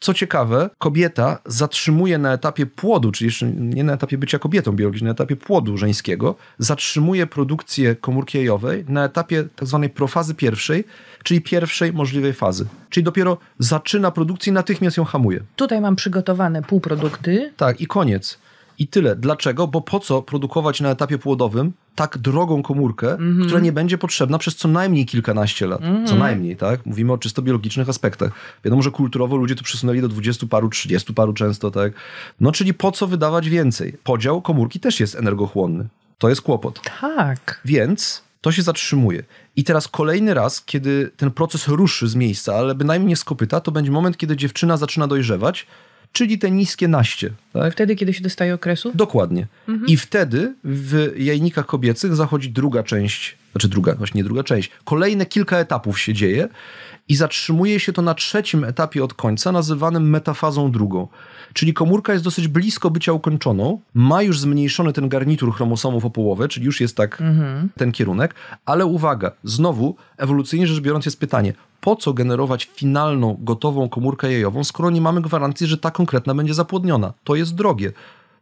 Co ciekawe, kobieta zatrzymuje na etapie płodu, czyli jeszcze nie na etapie bycia kobietą biologiczną, na etapie płodu żeńskiego, zatrzymuje produkcję komórki jajowej na etapie tzw. Tak profazy pierwszej, czyli pierwszej możliwej fazy. Czyli dopiero zaczyna produkcję i natychmiast ją hamuje. Tutaj mam przygotowane półprodukty. Tak, i koniec. I tyle. Dlaczego? Bo po co produkować na etapie płodowym tak drogą komórkę, mm -hmm. która nie będzie potrzebna przez co najmniej kilkanaście lat. Mm -hmm. Co mhm. najmniej, tak? Mówimy o czysto biologicznych aspektach. Wiadomo, że kulturowo ludzie to przesunęli do dwudziestu paru, trzydziestu paru często, tak? No czyli po co wydawać więcej? Podział komórki też jest energochłonny. To jest kłopot. Tak. Więc to się zatrzymuje. I teraz kolejny raz, kiedy ten proces ruszy z miejsca, ale bynajmniej nie skopyta, to będzie moment, kiedy dziewczyna zaczyna dojrzewać, czyli te niskie naście. Tak? Wtedy, kiedy się dostaje okresu? Dokładnie. Mhm. I wtedy w jajnikach kobiecych zachodzi druga część znaczy druga, właśnie nie druga część. Kolejne kilka etapów się dzieje i zatrzymuje się to na trzecim etapie od końca, nazywanym metafazą drugą. Czyli komórka jest dosyć blisko bycia ukończoną, ma już zmniejszony ten garnitur chromosomów o połowę, czyli już jest tak mhm. ten kierunek, ale uwaga, znowu ewolucyjnie rzecz biorąc jest pytanie, po co generować finalną, gotową komórkę jajową, skoro nie mamy gwarancji, że ta konkretna będzie zapłodniona? To jest drogie,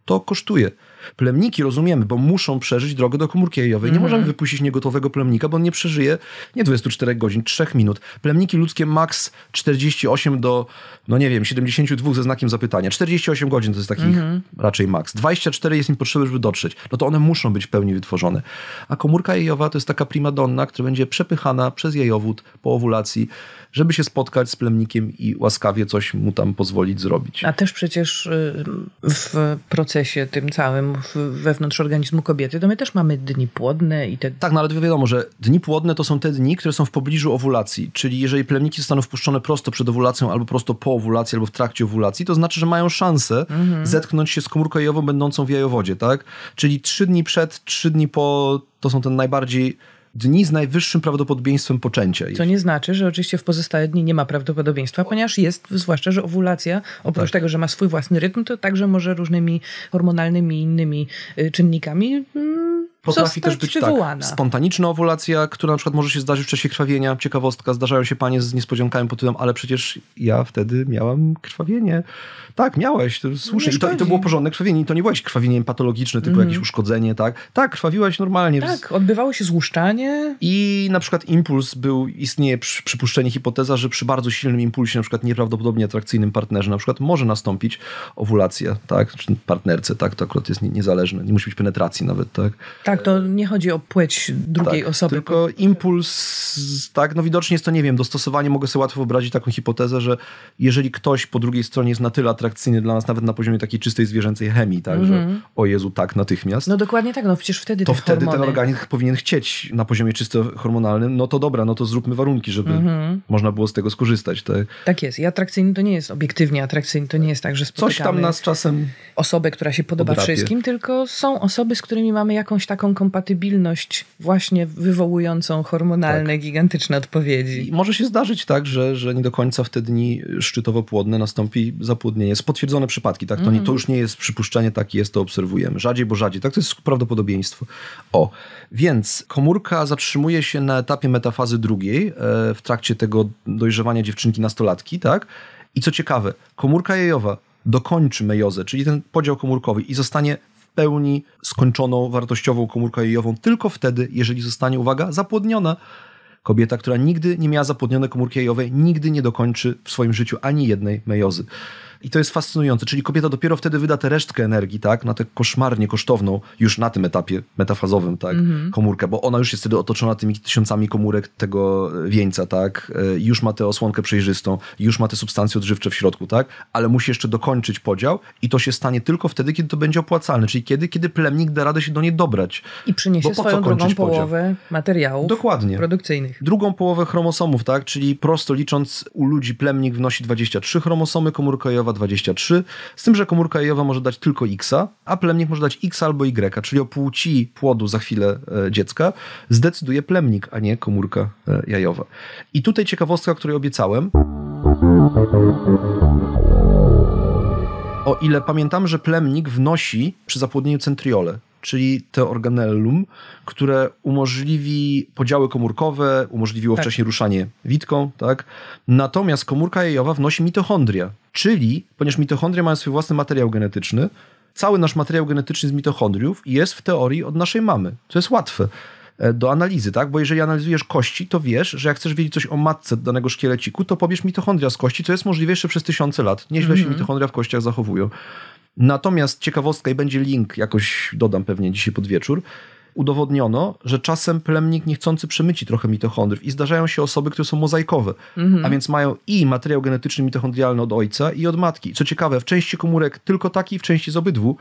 to kosztuje. Plemniki rozumiemy, bo muszą przeżyć drogę do komórki jajowej. Nie mm -hmm. możemy wypuścić niegotowego plemnika, bo on nie przeżyje nie 24 godzin, 3 minut. Plemniki ludzkie max 48 do, no nie wiem, 72 ze znakiem zapytania. 48 godzin to jest takich mm -hmm. raczej max. 24 jest im potrzebne, żeby dotrzeć. No to one muszą być w pełni wytworzone. A komórka jajowa to jest taka prima donna, która będzie przepychana przez jajowód po owulacji, żeby się spotkać z plemnikiem i łaskawie coś mu tam pozwolić zrobić. A też przecież y, w procesie tym całym wewnątrz organizmu kobiety, to my też mamy dni płodne i te... Tak, no ale wiadomo, że dni płodne to są te dni, które są w pobliżu owulacji, czyli jeżeli plemniki zostaną wpuszczone prosto przed owulacją albo prosto po owulacji albo w trakcie owulacji, to znaczy, że mają szansę mhm. zetknąć się z komórką jajową będącą w jajowodzie, tak? Czyli trzy dni przed, trzy dni po, to są te najbardziej dni z najwyższym prawdopodobieństwem poczęcia. Co nie znaczy, że oczywiście w pozostałe dni nie ma prawdopodobieństwa, ponieważ jest, zwłaszcza, że owulacja, oprócz tak. tego, że ma swój własny rytm, to także może różnymi hormonalnymi i innymi y, czynnikami mm, Potrafi też być tak, spontaniczna owulacja, która na przykład może się zdarzyć w czasie krwawienia. Ciekawostka, zdarzają się panie z niespodziankami pod tytułem, ale przecież ja wtedy miałam krwawienie. Tak, miałeś, to słusznie. I to, I to było porządne krwawienie. I to nie byłeś krwawieniem patologiczne, typu mm. jakieś uszkodzenie, tak? Tak, krwawiłaś normalnie. Tak, odbywało się złuszczanie. I na przykład impuls był, istnieje przypuszczenie, hipoteza, że przy bardzo silnym impulsie, na przykład nieprawdopodobnie atrakcyjnym partnerze, na przykład może nastąpić owulacja, tak? Czy partnerce, tak? To akurat jest niezależne. Nie musi być penetracji nawet, tak? Tak tak, to nie chodzi o płeć drugiej tak, osoby. Tylko impuls, tak, no widocznie jest to, nie wiem, dostosowanie, mogę sobie łatwo wyobrazić taką hipotezę, że jeżeli ktoś po drugiej stronie jest na tyle atrakcyjny dla nas, nawet na poziomie takiej czystej zwierzęcej chemii, tak, mm-hmm. że mhm. o Jezu, tak, natychmiast. No dokładnie tak, no przecież wtedy To wtedy hormony... ten organizm powinien chcieć na poziomie czysto hormonalnym, no to dobra, no to zróbmy warunki, żeby mm-hmm. można było z tego skorzystać. Tak. tak jest i atrakcyjny to nie jest obiektywnie atrakcyjny, to nie jest tak, że spotykamy Coś tam nas czasem osobę, która się podoba wszystkim, tylko są osoby, z którymi mamy jakąś taką taką kompatybilność właśnie wywołującą hormonalne, tak. gigantyczne odpowiedzi. I może się zdarzyć tak, że, że nie do końca w te dni szczytowo-płodne nastąpi zapłodnienie. Spotwierdzone przypadki, tak? To, mm. nie, mhm. to już nie jest przypuszczenie, tak jest, to obserwujemy. Rzadziej, bo rzadziej, tak? To jest prawdopodobieństwo. O, więc komórka zatrzymuje się na etapie metafazy drugiej e, w trakcie tego dojrzewania dziewczynki nastolatki, tak? I co ciekawe, komórka jajowa dokończy mejozę, czyli ten podział komórkowy i zostanie pełni skończoną wartościową komórkę jajową tylko wtedy, jeżeli zostanie, uwaga, zapłodniona. Kobieta, która nigdy nie miała zapłodnionej komórki jajowej, nigdy nie dokończy w swoim życiu ani jednej mejozy. I to jest fascynujące. Czyli kobieta dopiero wtedy wyda tę resztkę energii, tak? Na tę koszmarnie kosztowną, już na tym etapie metafazowym, tak? Mhm. Komórkę, bo ona już jest wtedy otoczona tymi tysiącami komórek tego e, wieńca, tak? E, już ma tę osłonkę przejrzystą, już ma te substancje odżywcze w środku, tak? Ale musi jeszcze dokończyć podział i to się stanie tylko wtedy, kiedy to będzie opłacalne, czyli kiedy, kiedy plemnik da radę się do niej dobrać. I przyniesie bo po swoją drugą połowę podział? materiałów Dokładnie. produkcyjnych. Drugą połowę chromosomów, tak? Czyli prosto licząc, u ludzi plemnik wnosi 23 chromosomy komórkowe, 23, z tym, że komórka jajowa może dać tylko X, a plemnik może dać X albo Y, czyli o płci płodu za chwilę e, dziecka zdecyduje plemnik, a nie komórka e, jajowa. I tutaj ciekawostka, której obiecałem. O ile pamiętam, że plemnik wnosi przy zapłodnieniu centriole, czyli te organellum, które umożliwi podziały komórkowe, umożliwiło tak. wcześniej ruszanie witką, tak? Natomiast komórka jajowa wnosi mitochondria, czyli, ponieważ mitochondria mają swój własny materiał genetyczny, cały nasz materiał genetyczny z mitochondriów jest w teorii od naszej mamy, To jest łatwe. E, do analizy, tak? Bo jeżeli analizujesz kości, to wiesz, że jak chcesz wiedzieć coś o matce danego szkieleciku, to pobierz mitochondria z kości, co jest możliwe jeszcze przez tysiące lat. Nieźle mm-hmm. się mhm. mitochondria w kościach zachowują. Natomiast ciekawostka i będzie link, jakoś dodam pewnie dzisiaj pod wieczór, udowodniono, że czasem plemnik niechcący przemyci trochę mitochondriów i zdarzają się osoby, które są mozaikowe, mm-hmm. a więc mają i materiał genetyczny mitochondrialny od ojca i od matki. Co ciekawe, w części komórek tylko taki, w części z obydwu,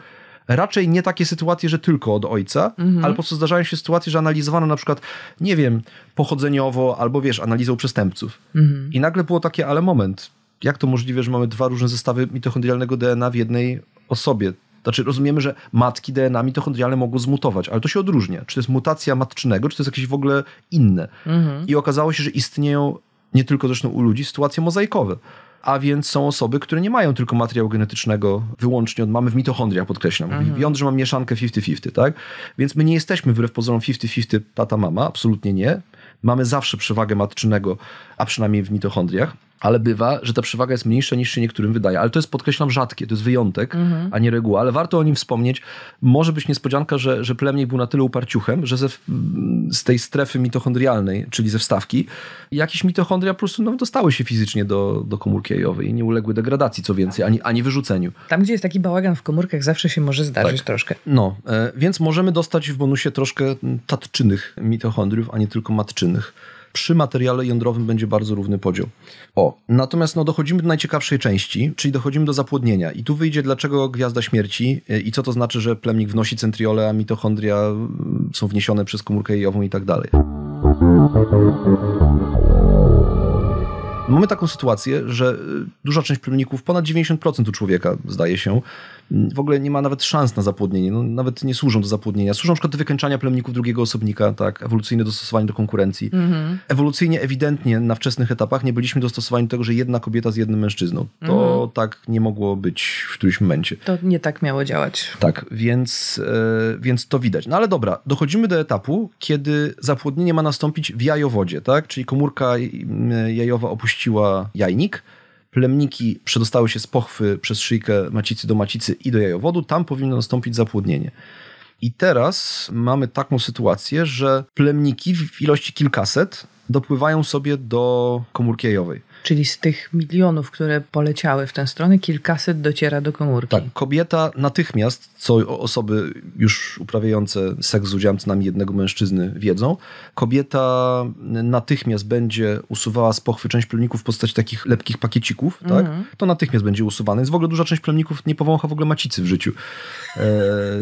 Raczej nie takie sytuacje, że tylko od ojca, mhm. ale po prostu zdarzają się sytuacje, że analizowano na przykład, nie wiem, pochodzeniowo albo wiesz, analizą przestępców. Mhm. I nagle było takie, ale moment, jak to możliwe, że mamy dwa różne zestawy mitochondrialnego DNA w jednej osobie? Znaczy, rozumiemy, że matki DNA mitochondrialne mogą zmutować, ale to się odróżnia. Czy to jest mutacja matczynego, czy to jest jakieś w ogóle inne. Mhm. I okazało się, że istnieją nie tylko zresztą u ludzi sytuacje mozaikowe a więc są osoby, które nie mają tylko materiału genetycznego wyłącznie od mamy w mitochondriach, podkreślam. Mhm. W jądrze mam mieszankę 50-50, tak? Więc my nie jesteśmy wbrew pozorom 50-50 tata-mama, absolutnie nie. Mamy zawsze przewagę matczynego, a przynajmniej w mitochondriach ale bywa, że ta przewaga jest mniejsza niż się niektórym wydaje. Ale to jest, podkreślam, rzadkie, to jest wyjątek, mhm. a nie reguła. Ale warto o nim wspomnieć. Może być niespodzianka, że, że plemniej był na tyle uparciuchem, że ze, z tej strefy mitochondrialnej, czyli ze wstawki, jakieś mitochondria po prostu no, dostały się fizycznie do, do komórki jajowej i nie uległy degradacji, co więcej, ani, ani wyrzuceniu. Tam, gdzie jest taki bałagan w komórkach, zawsze się może zdarzyć tak. troszkę. No, e, więc możemy dostać w bonusie troszkę tatczynych mitochondriów, a nie tylko matczynych. Przy materiale jądrowym będzie bardzo równy podział. O, natomiast no, dochodzimy do najciekawszej części, czyli dochodzimy do zapłodnienia. I tu wyjdzie, dlaczego gwiazda śmierci e, i co to znaczy, że plemnik wnosi centriole, a mitochondria e, są wniesione przez komórkę jajową i tak dalej. Mamy taką sytuację, że e, duża część plemników, ponad 90% u człowieka, zdaje się, Mm. w ogóle nie ma nawet szans na zapłodnienie, no, nawet nie służą do zapłodnienia. Służą na przykład do wykańczania plemników drugiego osobnika, tak, ewolucyjne dostosowanie do konkurencji. Mhm. Ewolucyjnie ewidentnie na wczesnych etapach nie byliśmy dostosowani do tego, że jedna kobieta z jednym mężczyzną. To mhm. tak nie mogło być w którymś momencie. To nie tak miało działać. Tak, więc, e, więc to widać. No ale dobra, dochodzimy do etapu, kiedy zapłodnienie ma nastąpić w jajowodzie, tak, czyli komórka mm, jajowa opuściła jajnik, Plemniki przedostały się z pochwy przez szyjkę macicy do macicy i do jajowodu. Tam powinno nastąpić zapłodnienie. I teraz mamy taką sytuację, że plemniki w ilości kilkaset dopływają sobie do komórki jajowej. Czyli z tych milionów, które poleciały w tę stronę, kilkaset dociera do komórki. Tak, kobieta natychmiast, co osoby już uprawiające seks z udziałem co najmniej jednego mężczyzny wiedzą, kobieta natychmiast będzie usuwała z pochwy część plemników w postaci takich lepkich pakiecików, tak? Mm. To natychmiast będzie usuwane. Więc w ogóle duża część plemników nie powącha w ogóle macicy w życiu. E,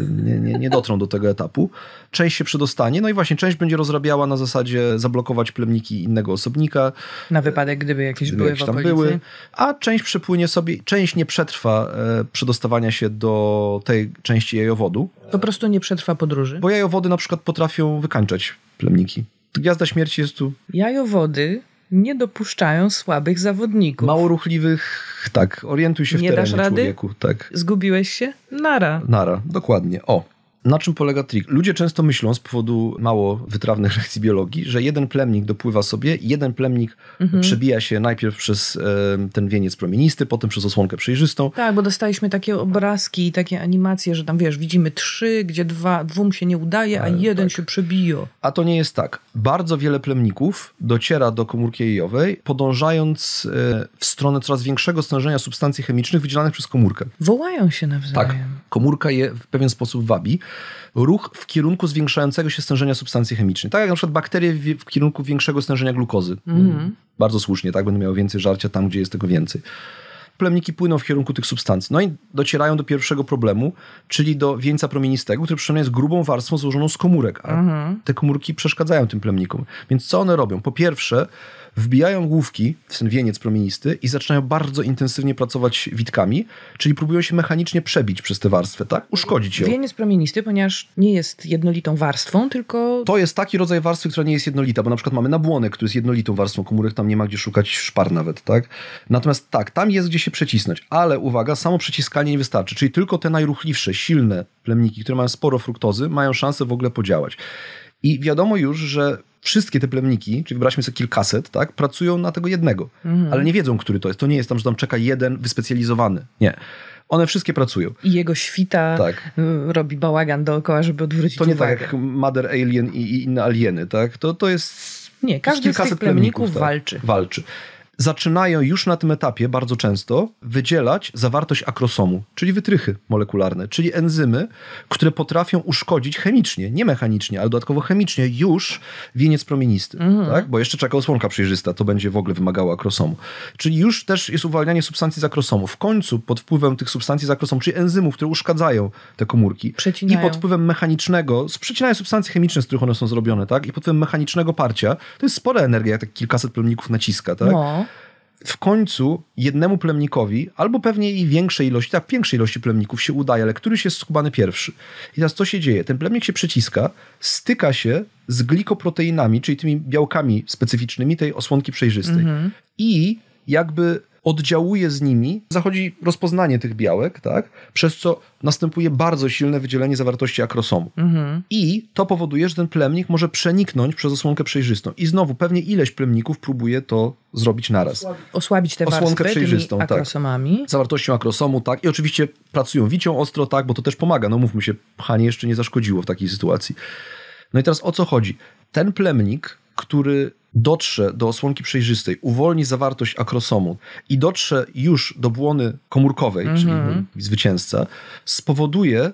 nie, nie, nie dotrą do tego etapu. Część się przedostanie, no i właśnie część będzie rozrabiała na zasadzie zablokować plemniki innego osobnika. Na wypadek, gdyby jakieś były jakieś tam były, a część przypłynie sobie, część nie przetrwa e, przedostawania się do tej części jajowodu. Po prostu nie przetrwa podróży. Bo jajowody na przykład potrafią wykańczać plemniki. Gwiazda śmierci jest tu. Jajowody nie dopuszczają słabych zawodników. Mało ruchliwych, tak. Orientuj się nie w terenie dasz rady? człowieku. Tak. Zgubiłeś się? Nara. Nara, dokładnie. O. Na czym polega trik? Ludzie często myślą z powodu mało wytrawnych lekcji biologii, że jeden plemnik dopływa sobie, jeden plemnik mhm. przebija się najpierw przez e, ten wieniec promienisty, potem przez osłonkę przejrzystą. Tak, bo dostaliśmy takie obrazki i takie animacje, że tam wiesz, widzimy trzy, gdzie dwa, dwóm się nie udaje, a e, jeden tak. się przebija. A to nie jest tak. Bardzo wiele plemników dociera do komórki jejowej, podążając e, w stronę coraz większego stężenia substancji chemicznych wydzielanych przez komórkę. Wołają się nawzajem. Tak, komórka je w pewien sposób wabi ruch w kierunku zwiększającego się stężenia substancji chemicznej. Tak jak na przykład bakterie w, kierunku większego stężenia glukozy. Mhm. Bardzo słusznie, tak? Będą miały więcej żarcia tam, gdzie jest tego więcej. Plemniki płyną w kierunku tych substancji. No i docierają do pierwszego problemu, czyli do wieńca promienistego, który przynajmniej jest grubą warstwą złożoną z komórek. A mhm. te komórki przeszkadzają tym plemnikom. Więc co one robią? Po pierwsze, wbijają główki w ten wieniec promienisty i zaczynają bardzo intensywnie pracować witkami, czyli próbują się mechanicznie przebić przez tę warstwę, tak? Uszkodzić ją. Wieniec promienisty, ponieważ nie jest jednolitą warstwą, tylko... To jest taki rodzaj warstwy, która nie jest jednolita, bo na przykład mamy nabłonek, który jest jednolitą warstwą komórek, tam nie ma gdzie szukać szpar nawet, tak? Natomiast tak, tam jest gdzie się przecisnąć, ale uwaga, samo przyciskanie nie wystarczy, czyli tylko te najruchliwsze, silne plemniki, które mają sporo fruktozy, mają szansę w ogóle podziałać. I wiadomo już, że wszystkie te plemniki, czyli wybraliśmy sobie kilkaset, tak, pracują na tego jednego, mhm. ale nie wiedzą, który to jest. To nie jest tam, że tam czeka jeden wyspecjalizowany. Nie. One wszystkie pracują. I jego świta tak. Y, robi bałagan dookoła, żeby odwrócić uwagę. To nie tak uwagę. tak jak Mother Alien i, i, inne alieny, tak? To, to jest... Nie, każdy z tych plemników, plemników tak, walczy. Walczy zaczynają już na tym etapie bardzo często wydzielać zawartość akrosomu, czyli wytrychy molekularne, czyli enzymy, które potrafią uszkodzić chemicznie, nie mechanicznie, ale dodatkowo chemicznie już wieniec promienisty, mhm. tak? bo jeszcze czeka osłonka przejrzysta, to będzie w ogóle wymagało akrosomu. Czyli już też jest uwalnianie substancji z akrosomu. W końcu pod wpływem tych substancji z akrosomu, czyli enzymów, które uszkadzają te komórki przecinają. i pod wpływem mechanicznego, przecinają substancje chemiczne, z których one są zrobione, tak? i pod wpływem mechanicznego parcia, to jest spora energia, jak tak kilkaset plemników naciska, tak? No w końcu jednemu plemnikowi, albo pewnie i większej ilości, tak, większej ilości plemników się udaje, ale któryś jest skubany pierwszy. I teraz co się dzieje? Ten plemnik się przyciska, styka się z glikoproteinami, czyli tymi białkami specyficznymi tej osłonki przejrzystej. Mhm. I jakby oddziałuje z nimi, zachodzi rozpoznanie tych białek, tak? przez co następuje bardzo silne wydzielenie zawartości akrosomu. Mhm. I to powoduje, że ten plemnik może przeniknąć przez osłonkę przejrzystą. I znowu pewnie ileś plemników próbuje to zrobić naraz. Osłabić tę osłonkę przejrzystą, tak. akrosomami. Tak. Zawartością akrosomu, tak. I oczywiście pracują wicią ostro, tak, bo to też pomaga. No mówmy się, pchanie jeszcze nie zaszkodziło w takiej sytuacji. No i teraz o co chodzi? Ten plemnik, który dotrze do osłonki przejrzystej, uwolni zawartość akrosomu i dotrze już do błony komórkowej, czyli mhm. zwycięzca, spowoduje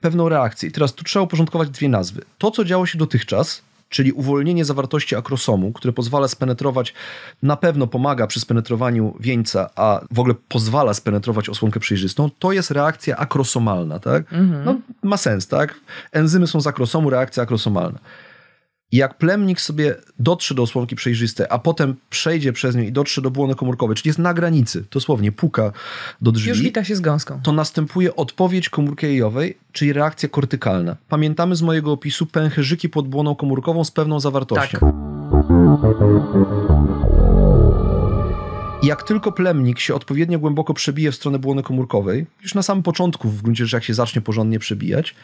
pewną reakcję. I teraz tu trzeba uporządkować dwie nazwy. To, co działo się dotychczas, czyli uwolnienie zawartości akrosomu, które pozwala spenetrować, na pewno pomaga przy spenetrowaniu wieńca, a w ogóle pozwala spenetrować osłonkę przejrzystą, to jest reakcja akrosomalna, tak? Mhm. No, ma sens, tak? Enzymy są z akrosomu, reakcja akrosomalna. I jak plemnik sobie dotrze do osłonki przejrzystej, a potem przejdzie przez nią i dotrze do błony komórkowej, czyli jest na granicy, dosłownie puka do drzwi. Już wita się z gąską. To następuje odpowiedź komórki jajowej, czyli reakcja kortykalna. Pamiętamy z mojego opisu pęcherzyki pod błoną komórkową z pewną zawartością. Tak. Jak tylko plemnik się odpowiednio głęboko przebije w stronę błony komórkowej, już na samym początku, w gruncie rzeczy, jak się zacznie porządnie przebijać,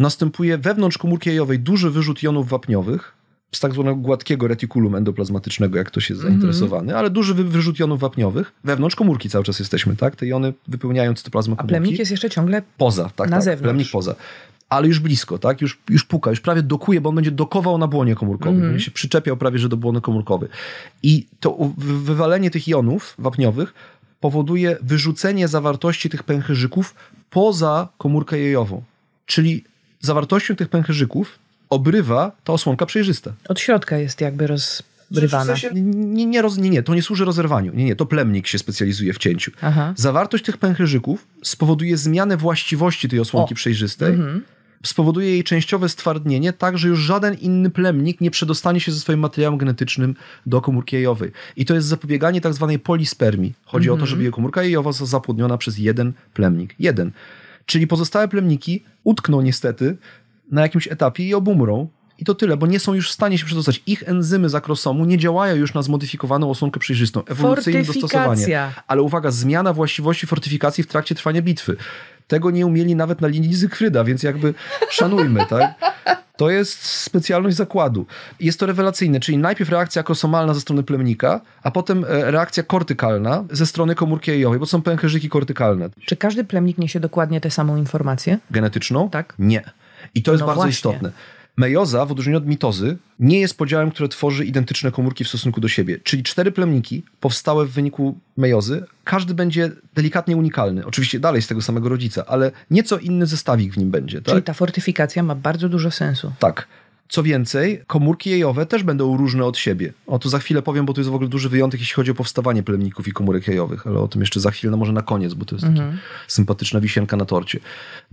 następuje wewnątrz komórki jajowej duży wyrzut jonów wapniowych z tak zwanego gładkiego retikulum endoplazmatycznego, jak ktoś jest mhm. zainteresowany, mm -hmm. ale duży wyrzut jonów wapniowych. Wewnątrz komórki cały czas jesteśmy, tak? Te jony wypełniają cytoplazmę komórki. A plemnik jest jeszcze ciągle poza, tak, na tak, zewnątrz. Plemnik poza. Ale już blisko, tak? Już, już puka, już prawie dokuje, bo on będzie dokował na błonie komórkowej Mm -hmm. Będzie się przyczepiał prawie, że do błony komórkowej. I to wywalenie tych jonów wapniowych powoduje wyrzucenie zawartości tych pęcherzyków poza komórkę jajową. Czyli zawartością tych pęcherzyków obrywa ta osłonka przejrzysta. Od środka jest jakby roz, brywana. Nie, nie, roz, nie, nie, to nie służy rozerwaniu. Nie, nie, to plemnik się specjalizuje w cięciu. Aha. Zawartość tych pęcherzyków spowoduje zmianę właściwości tej osłonki o. przejrzystej. Mhm. Spowoduje jej częściowe stwardnienie, tak że już żaden inny plemnik nie przedostanie się ze swoim materiałem genetycznym do komórki jajowej. I to jest zapobieganie tak zwanej polispermii. Chodzi mhm. o to, mhm. żeby komórka jajowa została zapłodniona przez jeden plemnik. Jeden. Czyli pozostałe plemniki utkną niestety na jakimś etapie i obumrą. I to tyle, bo nie są już w stanie się przedostać. Ich enzymy z akrosomu nie działają już na zmodyfikowaną osłonkę przejrzystą. Ewolucyjne dostosowanie. Ale uwaga, zmiana właściwości fortyfikacji w trakcie trwania bitwy. Tego nie umieli nawet na linii Zygfryda, więc jakby szanujmy, tak? To jest specjalność zakładu. Jest to rewelacyjne, czyli najpierw reakcja kosomalna ze strony plemnika, a potem e, reakcja kortykalna ze strony komórki jajowej, bo są pęcherzyki kortykalne. Czy każdy plemnik niesie dokładnie tę samą informację? Genetyczną? Tak. Nie. I to no jest bardzo właśnie. istotne. Mejoza, w odróżnieniu od mitozy, nie jest podziałem, które tworzy identyczne komórki w stosunku do siebie. Czyli cztery plemniki powstałe w wyniku mejozy, każdy będzie delikatnie unikalny. Oczywiście dalej z tego samego rodzica, ale nieco inny zestawik w nim będzie. Tak? Czyli ta fortyfikacja ma bardzo dużo sensu. Tak. Co więcej, komórki jejowe też będą różne od siebie. O to za chwilę powiem, bo to jest w ogóle duży wyjątek, jeśli chodzi o powstawanie plemników i komórek jejowych, ale o tym jeszcze za chwilę, no może na koniec, bo to jest mhm. sympatyczna wisienka na torcie.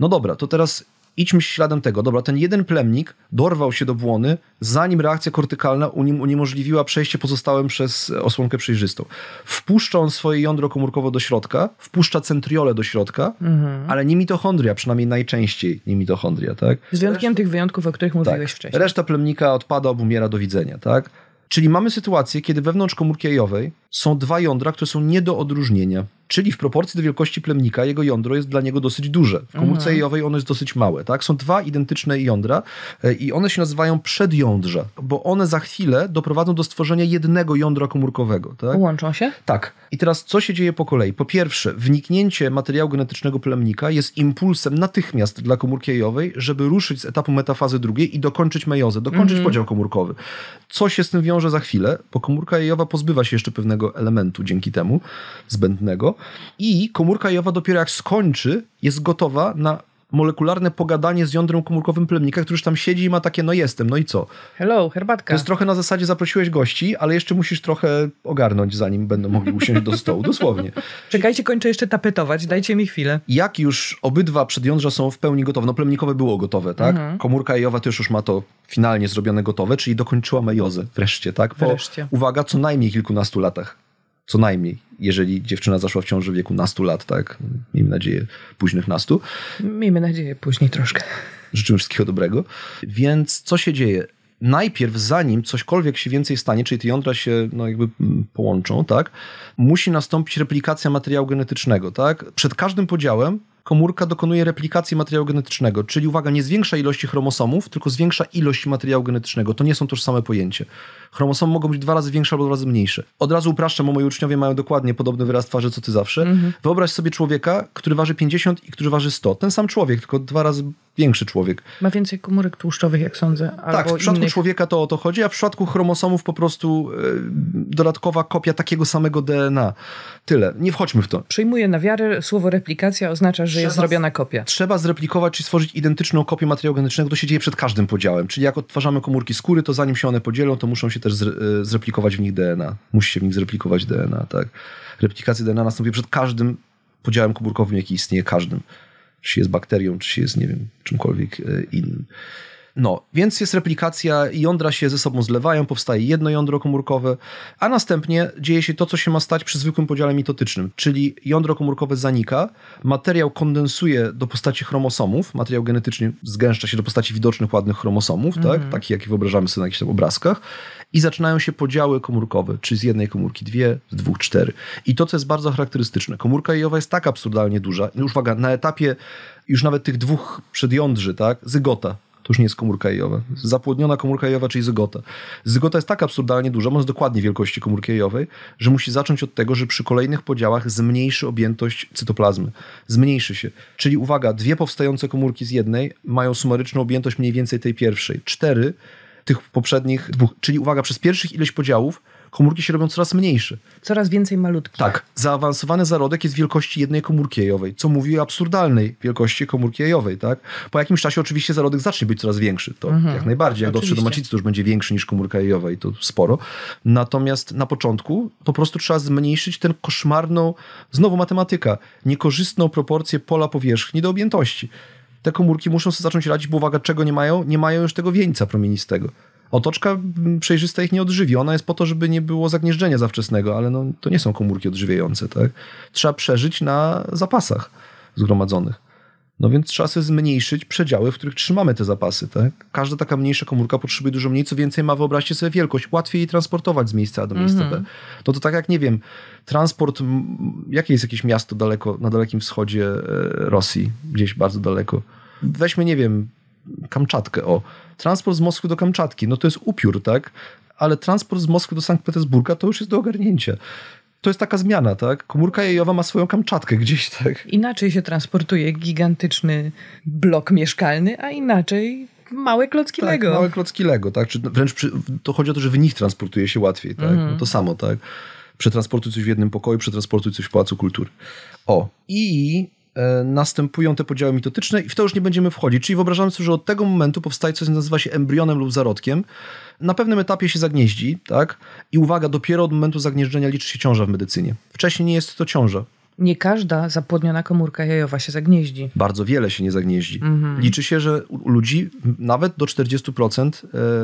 No dobra, to teraz idźmy śladem tego. Dobra, ten jeden plemnik dorwał się do błony, zanim reakcja kortykalna uniemożliwiła przejście pozostałym przez osłonkę przejrzystą. Wpuszcza on swoje jądro komórkowo do środka, wpuszcza centriole do środka, mhm. ale nie mitochondria, przynajmniej najczęściej nie mitochondria, tak? Z wyjątkiem Reszta... tych wyjątków, o których mówiłeś tak. wcześniej. Reszta plemnika odpada, obumiera, do widzenia, tak? Czyli mamy sytuację, kiedy wewnątrz komórki jajowej są dwa jądra, które są nie do odróżnienia czyli w proporcji do wielkości plemnika jego jądro jest dla niego dosyć duże. W komórce mhm. jejowej ono jest dosyć małe. Tak? Są dwa identyczne jądra e, i one się nazywają przedjądrza, bo one za chwilę doprowadzą do stworzenia jednego jądra komórkowego. Tak? Łączą się? Tak. I teraz co się dzieje po kolei? Po pierwsze, wniknięcie materiału genetycznego plemnika jest impulsem natychmiast dla komórki jejowej, żeby ruszyć z etapu metafazy drugiej i dokończyć mejozę, dokończyć mhm. podział komórkowy. Co się z tym wiąże za chwilę? Bo komórka jejowa pozbywa się jeszcze pewnego elementu dzięki temu zbędnego i komórka jajowa dopiero jak skończy, jest gotowa na molekularne pogadanie z jądrem komórkowym plemnika, który już tam siedzi i ma takie, no jestem, no i co? Hello, herbatka. To jest trochę na zasadzie zaprosiłeś gości, ale jeszcze musisz trochę ogarnąć, zanim będą mogli usiąść do stołu, dosłownie. Czekajcie, kończę jeszcze tapetować, dajcie mi chwilę. Jak już obydwa przedjądrza są w pełni gotowe, no plemnikowe było gotowe, tak? Mhm. Komórka jajowa też już ma to finalnie zrobione gotowe, czyli dokończyła mejozę wreszcie, tak? Po, wreszcie. uwaga, co najmniej kilkunastu latach co najmniej, jeżeli dziewczyna zaszła w ciąży w wieku nastu lat, tak? Miejmy nadzieję późnych nastu. Miejmy nadzieję później troszkę. Życzymy wszystkiego dobrego. Więc co się dzieje? Najpierw, zanim cośkolwiek się więcej stanie, czyli te jądra się no, jakby połączą, tak, musi nastąpić replikacja materiału genetycznego. Tak? Przed każdym podziałem komórka dokonuje replikacji materiału genetycznego, czyli uwaga, nie zwiększa ilości chromosomów, tylko zwiększa ilość materiału genetycznego. To nie są tożsame pojęcie. Chromosomy mogą być dwa razy większe albo dwa razy mniejsze. Od razu upraszczam, bo moi uczniowie mają dokładnie podobny wyraz twarzy, co ty zawsze. Mhm. Wyobraź sobie człowieka, który waży 50 i który waży 100. Ten sam człowiek, tylko dwa razy większy człowiek. Ma więcej komórek tłuszczowych, jak sądzę. tak, w przypadku innych. człowieka to o to chodzi, a w przypadku chromosomów po prostu yy, dodatkowa kopia takiego samego DNA. Tyle. Nie wchodźmy w to. Przyjmuję na wiarę, słowo replikacja oznacza, że że jest zrobiona kopia. Trzeba zreplikować czy stworzyć identyczną kopię materiału genetycznego. To się dzieje przed każdym podziałem. Czyli jak odtwarzamy komórki skóry, to zanim się one podzielą, to muszą się też e, zreplikować w nich DNA. Musi się w nich zreplikować DNA, tak. Replikacja DNA nastąpi przed każdym podziałem komórkowym, jaki istnieje każdym. Czy się jest bakterią, czy się jest, nie wiem, czymkolwiek e, innym. No, więc jest replikacja, jądra się ze sobą zlewają, powstaje jedno jądro komórkowe, a następnie dzieje się to, co się ma stać przy zwykłym podziale mitotycznym, czyli jądro komórkowe zanika, materiał kondensuje do postaci chromosomów, materiał genetyczny zgęszcza się do postaci widocznych, ładnych chromosomów, mm tak, mhm. takich, jakie wyobrażamy sobie na jakichś tam obrazkach, i zaczynają się podziały komórkowe, czy z jednej komórki dwie, z dwóch cztery. I to, co jest bardzo charakterystyczne, komórka jejowa jest tak absurdalnie duża, już no uwaga, na etapie już nawet tych dwóch przedjądrzy, tak, zygota, to już nie jest komórka jejowa. Zapłodniona komórka jejowa, czyli zygota. Zygota jest tak absurdalnie duża, mając dokładnie wielkości komórki jejowej, że musi zacząć od tego, że przy kolejnych podziałach zmniejszy objętość cytoplazmy. Zmniejszy się. Czyli uwaga, dwie powstające komórki z jednej mają sumaryczną objętość mniej więcej tej pierwszej. Cztery tych poprzednich dwóch. Czyli uwaga, przez pierwszych ileś podziałów komórki się robią coraz mniejsze. Coraz więcej malutkich. Tak. Zaawansowany zarodek jest wielkości jednej komórki jajowej, co mówi o absurdalnej wielkości komórki jajowej, tak? Po jakimś czasie oczywiście zarodek zacznie być coraz większy, to mhm. jak najbardziej. Jak dotrze do macicy, to już będzie większy niż komórka jajowa i to sporo. Natomiast na początku po prostu trzeba zmniejszyć ten koszmarną, znowu matematyka, niekorzystną proporcję pola powierzchni do objętości te komórki muszą sobie zacząć radzić, bo uwaga, czego nie mają? Nie mają już tego wieńca promienistego. Otoczka mm, przejrzysta ich nie odżywi. Ona jest po to, żeby nie było zagnieżdżenia zawczesnego, ale no, to nie są komórki odżywiające. Tak? Trzeba przeżyć na zapasach zgromadzonych. No więc trzeba sobie zmniejszyć przedziały, w których trzymamy te zapasy. Tak? Każda taka mniejsza komórka potrzebuje dużo mniej, co więcej ma, wyobraźcie sobie, wielkość. Łatwiej jej transportować z miejsca A do miejsca mm -hmm. B. No to tak jak, nie wiem, transport, jakie jest jakieś miasto daleko, na Dalekim Wschodzie e, Rosji, gdzieś bardzo daleko. Weźmy, nie wiem, Kamczatkę, o. Transport z Moskwy do Kamczatki, no to jest upiór, tak? Ale transport z Moskwy do Sankt Petersburga to już jest do ogarnięcia to jest taka zmiana, tak? Komórka jajowa ma swoją kamczatkę gdzieś, tak? Inaczej się transportuje gigantyczny blok mieszkalny, a inaczej małe klocki tak, Lego. małe klocki Lego, tak? Czy wręcz przy, to chodzi o to, że w nich transportuje się łatwiej, tak? Mhm. No to samo, tak? Przetransportuj coś w jednym pokoju, przetransportuj coś w Pałacu Kultury. O, i E, następują te podziały mitotyczne i w to już nie będziemy wchodzić. Czyli wyobrażamy sobie, że od tego momentu powstaje coś, co nazywa się embrionem lub zarodkiem. Na pewnym etapie się zagnieździ, tak? I uwaga, dopiero od momentu zagnieżdżenia liczy się ciąża w medycynie. Wcześniej nie jest to ciąża nie każda zapłodniona komórka jajowa się zagnieździ. Bardzo wiele się nie zagnieździ. Mhm. Liczy się, że u ludzi nawet do 40%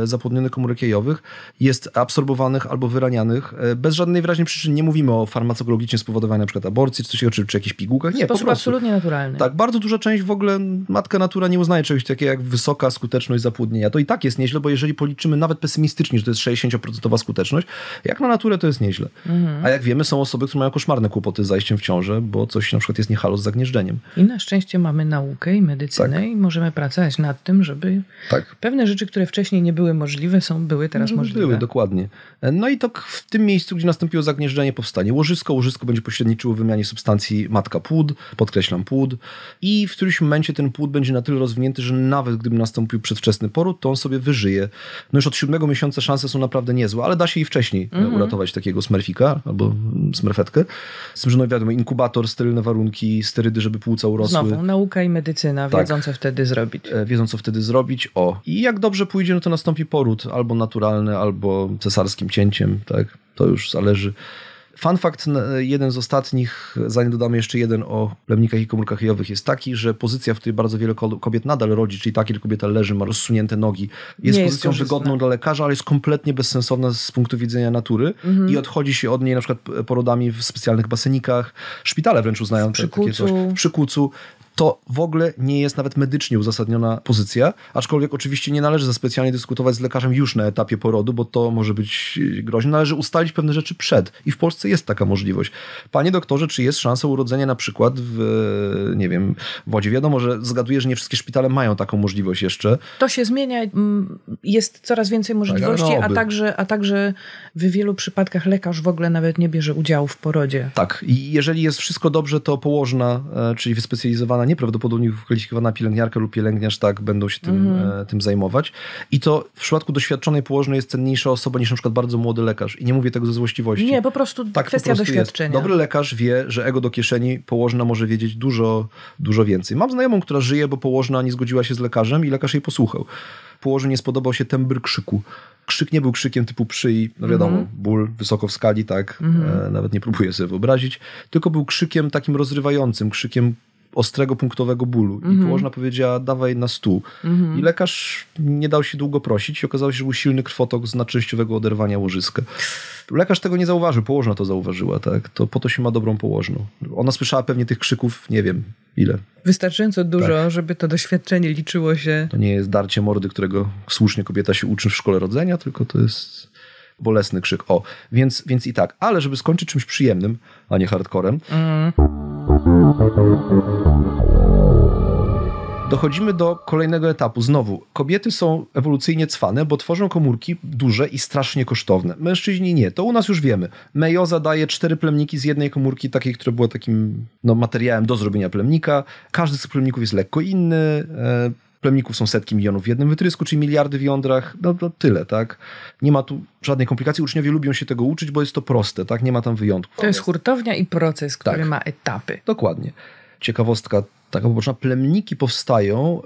e, zapłodnionych komórek jajowych jest absorbowanych albo wyranianych e, bez żadnej wyraźnej przyczyny. Nie mówimy o farmacologicznie spowodowanej np. aborcji czy, coś, czy, czy jakichś pigułkach. Nie, Sposób po prostu. absolutnie naturalny. Tak, bardzo duża część w ogóle matka natura nie uznaje czegoś takiego jak wysoka skuteczność zapłodnienia. To i tak jest nieźle, bo jeżeli policzymy nawet pesymistycznie, że to jest 60% skuteczność, jak na naturę to jest nieźle. Mhm. A jak wiemy, są osoby, które mają koszmarne kłopoty z zajściem w ciąży może, bo coś na przykład jest niehalo z zagnieżdżeniem. I na szczęście mamy naukę i medycynę tak. i możemy pracować nad tym, żeby tak. pewne rzeczy, które wcześniej nie były możliwe, są były teraz no, możliwe. Były, dokładnie. No i to w tym miejscu, gdzie nastąpiło zagnieżdżenie, powstanie łożysko. Łożysko będzie pośredniczyło w wymianie substancji matka-płód, podkreślam płód i w którymś momencie ten płód będzie na tyle rozwinięty, że nawet gdyby nastąpił przedwczesny poród, to on sobie wyżyje. No już od siódmego miesiąca szanse są naprawdę niezłe, ale da się i wcześniej mm -hmm. uratować takiego smerfika albo smerfetkę. Z tym, że no wiadomo, inkubacja inkubator, sterylne warunki, sterydy, żeby płuca urosły. Znowu, nauka i medycyna, tak. wiedzą co wtedy zrobić. E, wiedzą co wtedy zrobić, o. I jak dobrze pójdzie, no to nastąpi poród, albo naturalny, albo cesarskim cięciem, tak? To już zależy Fun fact, jeden ostatnich, zanim dodamy jeszcze jeden o plemnikach i komórkach jajowych, jest taki, że pozycja, w której bardzo wiele kobiet nadal rodzi, czyli ta, kiedy kobieta leży, ma rozsunięte nogi, jest Nie pozycją jest wygodną dla lekarza, ale jest kompletnie bezsensowna z punktu widzenia natury mhm. i odchodzi się od niej na przykład porodami w specjalnych basenikach. Szpitale wręcz uznają te, takie coś. W przykucu to w ogóle nie jest nawet medycznie uzasadniona pozycja, aczkolwiek oczywiście nie należy za specjalnie dyskutować z lekarzem już na etapie porodu, bo to może być e, groźne. Należy ustalić pewne rzeczy przed i w Polsce jest taka możliwość. Panie doktorze, czy jest szansa urodzenia na przykład w, e, nie wiem, Łodzi Wiadomo, że zgaduję, że nie wszystkie szpitale mają taką możliwość jeszcze. To się zmienia, jest coraz więcej tak, możliwości, tak, no, a, także, a także w wielu przypadkach lekarz w ogóle nawet nie bierze udziału w porodzie. Tak, i jeżeli jest wszystko dobrze, to położna, e, czyli wyspecjalizowana wykwalifikowana, nieprawdopodobnie wykwalifikowana pielęgniarka lub pielęgniarz tak będą się tym, mm. tym zajmować. I to w przypadku doświadczonej położnej jest cenniejsza osoba niż na przykład bardzo młody lekarz. I nie mówię tego ze złośliwości. Nie, po prostu tak, kwestia po prostu doświadczenia. Jest. Dobry lekarz wie, że ego do kieszeni położna może wiedzieć dużo, dużo więcej. Mam znajomą, która żyje, bo położna nie zgodziła się z lekarzem i lekarz jej posłuchał. Położny nie spodobał się tembr krzyku krzyk nie był krzykiem typu przyi, no wiadomo, mm -hmm. ból wysoko w skali, tak, mm -hmm. e, nawet nie próbuję sobie wyobrazić, tylko był krzykiem takim rozrywającym, krzykiem ostrego punktowego bólu. Mm -hmm. I mhm. położna powiedziała, dawaj na stół. Mm -hmm. I lekarz nie dał się długo prosić i okazało się, że był silny krwotok z nadczęściowego oderwania łożyska. Lekarz tego nie zauważył, położna to zauważyła, tak? To po to się ma dobrą położną. Ona słyszała pewnie tych krzyków, nie wiem, ile. Wystarczająco dużo, tak. żeby to doświadczenie liczyło się. To nie jest darcie mordy, którego słusznie kobieta się uczy w szkole rodzenia, tylko to jest bolesny krzyk. O, więc, więc i tak. Ale żeby skończyć czymś przyjemnym, a nie hardcorem. Mm. Dochodzimy do kolejnego etapu. Znowu, kobiety są ewolucyjnie cwane, bo tworzą komórki duże i strasznie kosztowne. Mężczyźni nie, to u nas już wiemy. Mejoza daje cztery plemniki z jednej komórki, takiej, która była takim no, materiałem do zrobienia plemnika. Każdy z plemników jest lekko inny. E, plemników są setki milionów w jednym wytrysku, czyli miliardy w jądrach, no to no, tyle, tak? Nie ma tu żadnej komplikacji, uczniowie lubią się tego uczyć, bo jest to proste, tak? Nie ma tam wyjątków. To jest hurtownia i proces, który tak. ma etapy. Dokładnie. Ciekawostka taka poboczna, plemniki powstają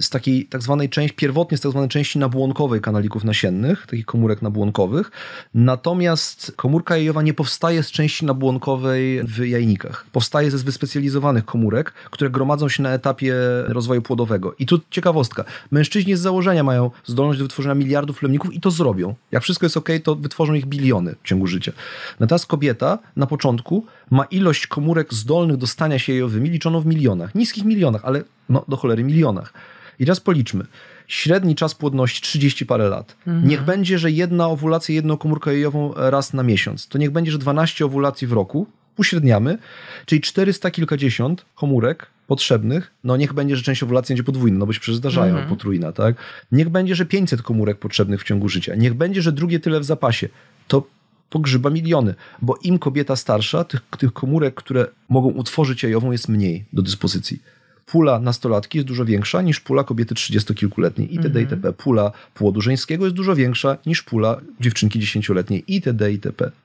z takiej tak zwanej części, pierwotnie z tak zwanej części nabłonkowej kanalików nasiennych, takich komórek nabłonkowych, natomiast komórka jajowa nie powstaje z części nabłonkowej w jajnikach. Powstaje ze wyspecjalizowanych komórek, które gromadzą się na etapie rozwoju płodowego. I tu ciekawostka. Mężczyźni z założenia mają zdolność do wytworzenia miliardów plemników i to zrobią. Jak wszystko jest ok, to wytworzą ich biliony w ciągu życia. Natomiast kobieta na początku ma ilość komórek zdolnych do stania się jejowymi liczono w milionach, niskich milionach, ale no do cholery milionach. I teraz policzmy. Średni czas płodności 30 parę lat. Mhm. Niech będzie, że jedna owulacja, jedną komórkę jejową raz na miesiąc. To niech będzie, że 12 owulacji w roku, uśredniamy, czyli 400 kilkadziesiąt komórek potrzebnych, no niech będzie, że część owulacji będzie podwójna, no bo się przecież zdarzają mhm. potrójna, tak? Niech będzie, że 500 komórek potrzebnych w ciągu życia, niech będzie, że drugie tyle w zapasie. To pogrzyba miliony, bo im kobieta starsza, tych, tych komórek, które mogą utworzyć jajową, jest mniej do dyspozycji. Pula nastolatki jest dużo większa niż pula kobiety 30-kilkuletniej, itd. Mhm. Pula płodu żeńskiego jest dużo większa niż pula dziewczynki 10-letniej, itd.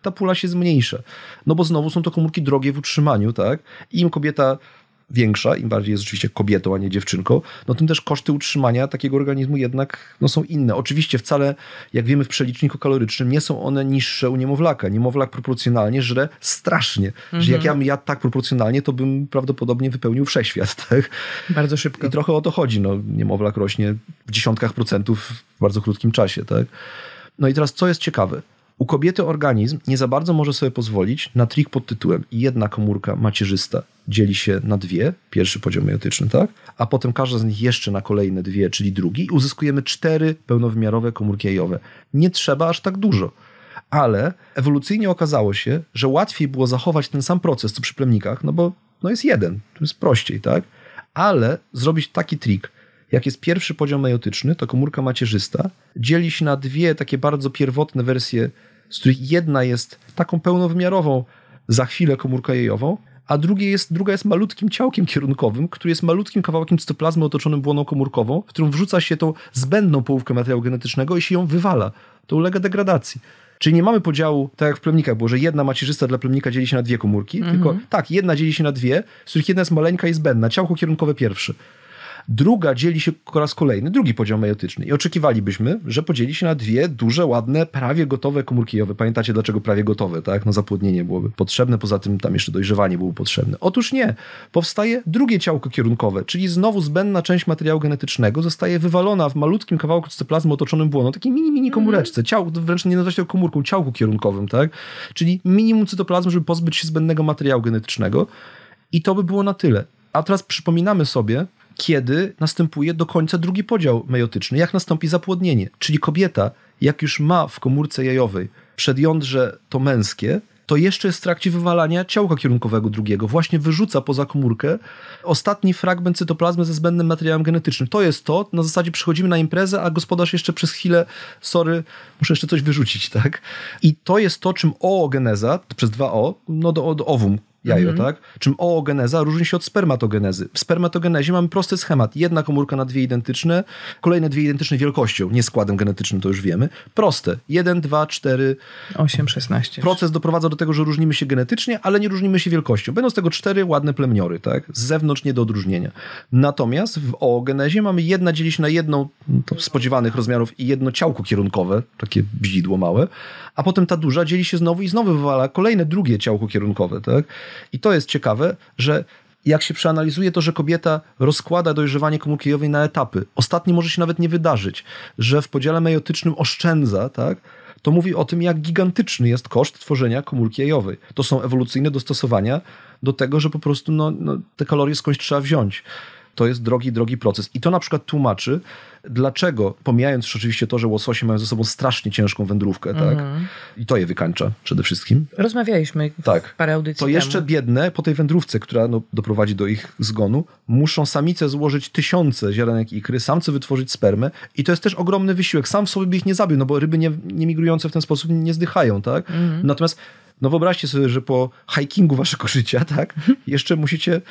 Ta pula się zmniejsza. No bo znowu są to komórki drogie w utrzymaniu, tak? im kobieta większa, im bardziej jest rzeczywiście kobietą, a nie dziewczynką, no tym też koszty utrzymania takiego organizmu jednak no, są inne. Oczywiście wcale, jak wiemy w przeliczniku kalorycznym, nie są one niższe u niemowlaka. Niemowlak proporcjonalnie żre strasznie. Mhm. Że jak mhm. ja jadł tak proporcjonalnie, to bym prawdopodobnie wypełnił wszechświat. Tak? Bardzo szybko. I trochę o to chodzi. No, niemowlak rośnie w dziesiątkach procentów w bardzo krótkim czasie. Tak? No i teraz co jest ciekawe? U kobiety organizm nie za bardzo może sobie pozwolić na trik pod tytułem jedna komórka macierzysta dzieli się na dwie, pierwszy poziom miotyczny, tak? A potem każda z nich jeszcze na kolejne dwie, czyli drugi, i uzyskujemy cztery pełnowymiarowe komórki jajowe. Nie trzeba aż tak dużo. Ale ewolucyjnie okazało się, że łatwiej było zachować ten sam proces co przy plemnikach, no bo no jest jeden, to jest prościej, tak? Ale zrobić taki trik. Jak jest pierwszy poziom meiotyczny, to komórka macierzysta dzieli się na dwie takie bardzo pierwotne wersje, z których jedna jest taką pełnowymiarową, za chwilę komórką jajową, a drugie jest, druga jest malutkim ciałkiem kierunkowym, który jest malutkim kawałkiem cytoplazmy otoczonym błoną komórkową, w którą wrzuca się tą zbędną połówkę materiału genetycznego i się ją wywala. To ulega degradacji. Czyli nie mamy podziału, tak jak w plemnikach było, że jedna macierzysta dla plemnika dzieli się na dwie komórki, tylko mhm. tak, jedna dzieli się na dwie, z których jedna jest maleńka i zbędna, ciałko kierunkowe pierwszy. Druga dzieli się po raz kolejny, drugi poziom meiotyczny. I oczekiwalibyśmy, że podzieli się na dwie duże, ładne, prawie gotowe komórki jowe. Pamiętacie dlaczego prawie gotowe, tak? No zapłodnienie byłoby potrzebne, poza tym tam jeszcze dojrzewanie byłoby potrzebne. Otóż nie. Powstaje drugie ciałko kierunkowe, czyli znowu zbędna część materiału genetycznego zostaje wywalona w malutkim kawałku cytoplazmy otoczonym błoną, takiej mini, mini mhm. komóreczce, ciał, wręcz nie nazywa się komórką, ciałku kierunkowym, tak? Czyli minimum cytoplazmy, żeby pozbyć się zbędnego materiału genetycznego. I to by było na tyle. A teraz przypominamy sobie, kiedy następuje do końca drugi podział meiotyczny, jak nastąpi zapłodnienie. Czyli kobieta, jak już ma w komórce jajowej przedjądrze to męskie, to jeszcze jest w trakcie wywalania ciałka kierunkowego drugiego. Właśnie wyrzuca poza komórkę ostatni fragment cytoplazmy ze zbędnym materiałem genetycznym. To jest to, na zasadzie przychodzimy na imprezę, a gospodarz jeszcze przez chwilę, sorry, muszę jeszcze coś wyrzucić, tak? I to jest to, czym oogeneza, przez dwa o, no do, do owum, jajo, mhm. tak? Czym oogeneza różni się od spermatogenezy. W spermatogenezie mamy prosty schemat. Jedna komórka na dwie identyczne, kolejne dwie identyczne wielkością, nie składem genetycznym, to już wiemy. Proste. 1, 2, 4, 8, 16. Proces doprowadza do tego, że różnimy się genetycznie, ale nie różnimy się wielkością. Będą z tego cztery ładne plemniory, tak? Z zewnątrz nie do odróżnienia. Natomiast w oogenezie mamy jedna dzielić na jedną spodziewanych rozmiarów i jedno ciałko kierunkowe, takie bzidło małe, a potem ta duża dzieli się znowu i znowu wywala kolejne drugie ciałko kierunkowe. Tak? I to jest ciekawe, że jak się przeanalizuje to, że kobieta rozkłada dojrzewanie komórki jajowej na etapy, ostatni może się nawet nie wydarzyć, że w podziale meiotycznym oszczędza, tak? to mówi o tym, jak gigantyczny jest koszt tworzenia komórki jajowej. To są ewolucyjne dostosowania do tego, że po prostu no, no, te kalorie skądś trzeba wziąć to jest drogi, drogi proces. I to na przykład tłumaczy, dlaczego, pomijając oczywiście to, że łososie mają ze sobą strasznie ciężką wędrówkę, tak? Mhm. I to je wykańcza przede wszystkim. Rozmawialiśmy tak. parę audycji To temu. jeszcze biedne po tej wędrówce, która no, doprowadzi do ich zgonu, muszą samice złożyć tysiące ziarenek ikry, samce wytworzyć spermę i to jest też ogromny wysiłek. Sam w sobie by ich nie zabił, no bo ryby nie, nie migrujące w ten sposób nie zdychają, tak? Mhm. Natomiast no wyobraźcie sobie, że po hikingu waszego życia, tak? Jeszcze musicie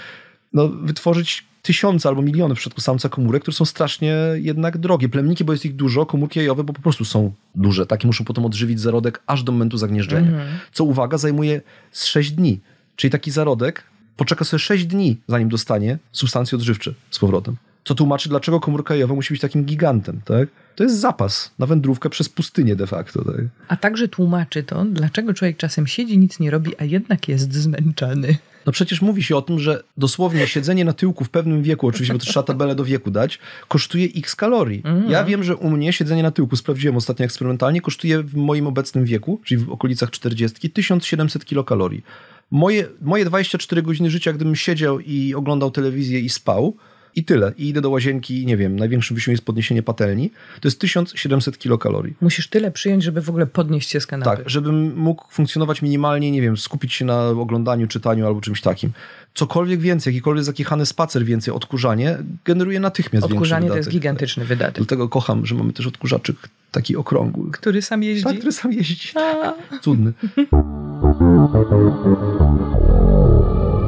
no, wytworzyć tysiące albo miliony w przypadku samca komórek, które są strasznie jednak drogie. Plemniki, bo jest ich dużo, komórki jajowe, bo po prostu są duże. Takie muszą potem odżywić zarodek aż do momentu zagnieżdżenia. Mhm. Co uwaga, zajmuje z 6 dni. Czyli taki zarodek poczeka sobie 6 dni, zanim dostanie substancje odżywcze z powrotem. Co tłumaczy, dlaczego komórka jajowa musi być takim gigantem, tak? To jest zapas na wędrówkę przez pustynię de facto. Tak? A także tłumaczy to, dlaczego człowiek czasem siedzi, nic nie robi, a jednak jest zmęczony. No przecież mówi się o tym, że dosłownie siedzenie na tyłku w pewnym wieku, oczywiście, bo to trzeba tabelę do wieku dać, kosztuje x kalorii. Mm. Ja wiem, że u mnie siedzenie na tyłku, sprawdziłem ostatnio eksperymentalnie, kosztuje w moim obecnym wieku, czyli w okolicach 40, 1700 kilokalorii. Moje, moje 24 godziny życia, gdybym siedział i oglądał telewizję i spał, i tyle. I idę do łazienki, nie wiem, największym wysiłkiem jest podniesienie patelni. To jest 1700 kilokalorii. Musisz tyle przyjąć, żeby w ogóle podnieść się z kanapy. Tak, żebym mógł funkcjonować minimalnie, nie wiem, skupić się na oglądaniu, czytaniu albo czymś takim. Cokolwiek więcej, jakikolwiek zakichany spacer więcej, odkurzanie generuje natychmiast Odkurzanie to jest gigantyczny wydatek. Dlatego kocham, że mamy też odkurzaczyk taki okrągły. Który sam jeździ. Tak, który sam jeździ. A. Cudny.